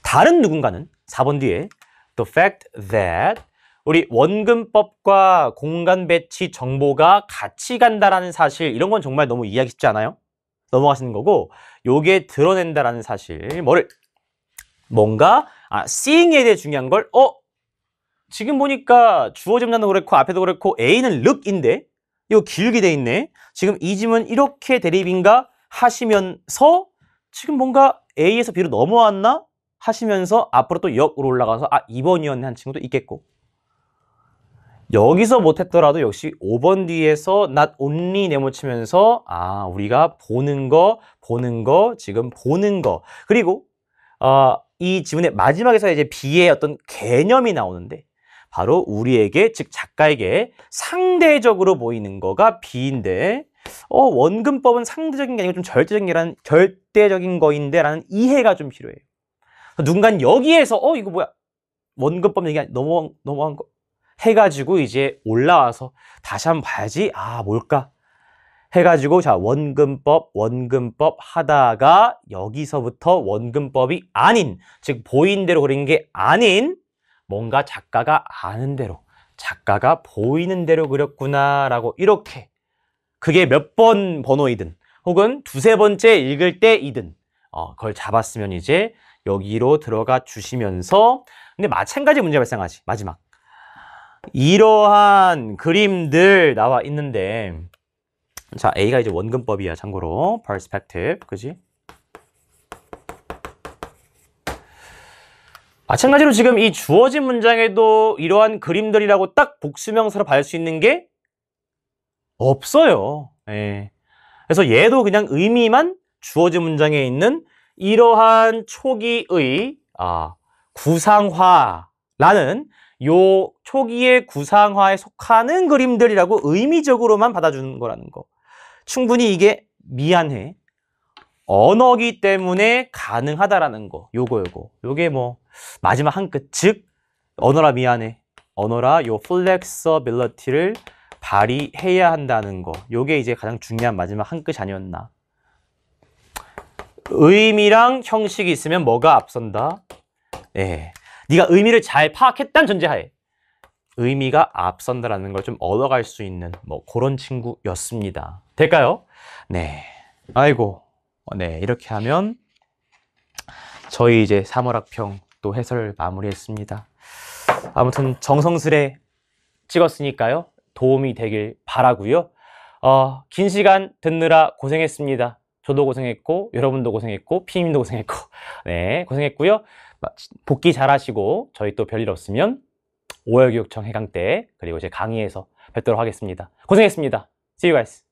다른 누군가는 4번 뒤에 the fact that 우리 원근법과 공간 배치 정보가 같이 간다라는 사실 이런 건 정말 너무 이해하기 쉽지 않아요? 넘어가시는 거고 요게 드러낸다라는 사실 뭐를 뭔가 아, seeing에 대해 중요한 걸 어? 지금 보니까 주어 점자도 그렇고 앞에도 그렇고 A는 look인데 이거 길게 돼 있네. 지금 이짐문 이렇게 대립인가 하시면서 지금 뭔가 A에서 B로 넘어왔나 하시면서 앞으로 또 역으로 올라가서 아 2번이었네 한 친구도 있겠고 여기서 못했더라도 역시 5번 뒤에서 not only 네모치면서 아 우리가 보는 거 보는 거 지금 보는 거 그리고 어, 이 지문의 마지막에서 이제 B의 어떤 개념이 나오는데 바로 우리에게 즉 작가에게 상대적으로 보이는 거가 비인데 어 원근법은 상대적인 게 아니고 좀 절대적인 게라는 절대적인 거인데라는 이해가 좀 필요해요. 누군가 여기에서 어 이거 뭐야 원근법 얘기 너무 너무한 거 해가지고 이제 올라와서 다시 한번 봐야지 아 뭘까 해가지고 자 원근법 원근법 하다가 여기서부터 원근법이 아닌 즉 보인대로 그린 게 아닌 뭔가 작가가 아는 대로 작가가 보이는 대로 그렸구나라고 이렇게 그게 몇 번 번호이든 혹은 두세 번째 읽을 때이든 어, 그걸 잡았으면 이제 여기로 들어가 주시면서 근데 마찬가지 문제 발생하지 마지막 이러한 그림들 나와 있는데 자 A가 이제 원근법이야 참고로 perspective 그지 마찬가지로 지금 이 주어진 문장에도 이러한 그림들이라고 딱 복수명사로 받을 수 있는 게 없어요. 예. 그래서 얘도 그냥 의미만 주어진 문장에 있는 이러한 초기의 아, 구상화라는 요 초기의 구상화에 속하는 그림들이라고 의미적으로만 받아주는 거라는 거. 충분히 이게 미안해. 언어기 때문에 가능하다라는 거. 요거 요거. 요게 뭐 마지막 한 끗, 즉 언어라 미안해. 언어라 요 f l e x 플렉 l 빌러 y 를 발휘해야 한다는 거. 요게 이제 가장 중요한 마지막 한 끗이 아니었나. 의미랑 형식이 있으면 뭐가 앞선다? 예. 네가 의미를 잘 파악했단 전제하에 의미가 앞선다라는 걸 좀 얻어갈 수 있는 뭐 그런 친구였습니다. 될까요? 네. 아이고. 어, 네, 이렇게 하면 저희 이제 3월 학평 또 해설 마무리했습니다. 아무튼 정성스레 찍었으니까요. 도움이 되길 바라고요. 어, 긴 시간 듣느라 고생했습니다. 저도 고생했고 여러분도 고생했고 피임도 고생했고 네 고생했고요. 복귀 잘하시고 저희 또 별일 없으면 5월 교육청 해강 때 그리고 제 강의에서 뵙도록 하겠습니다. 고생했습니다. See you guys.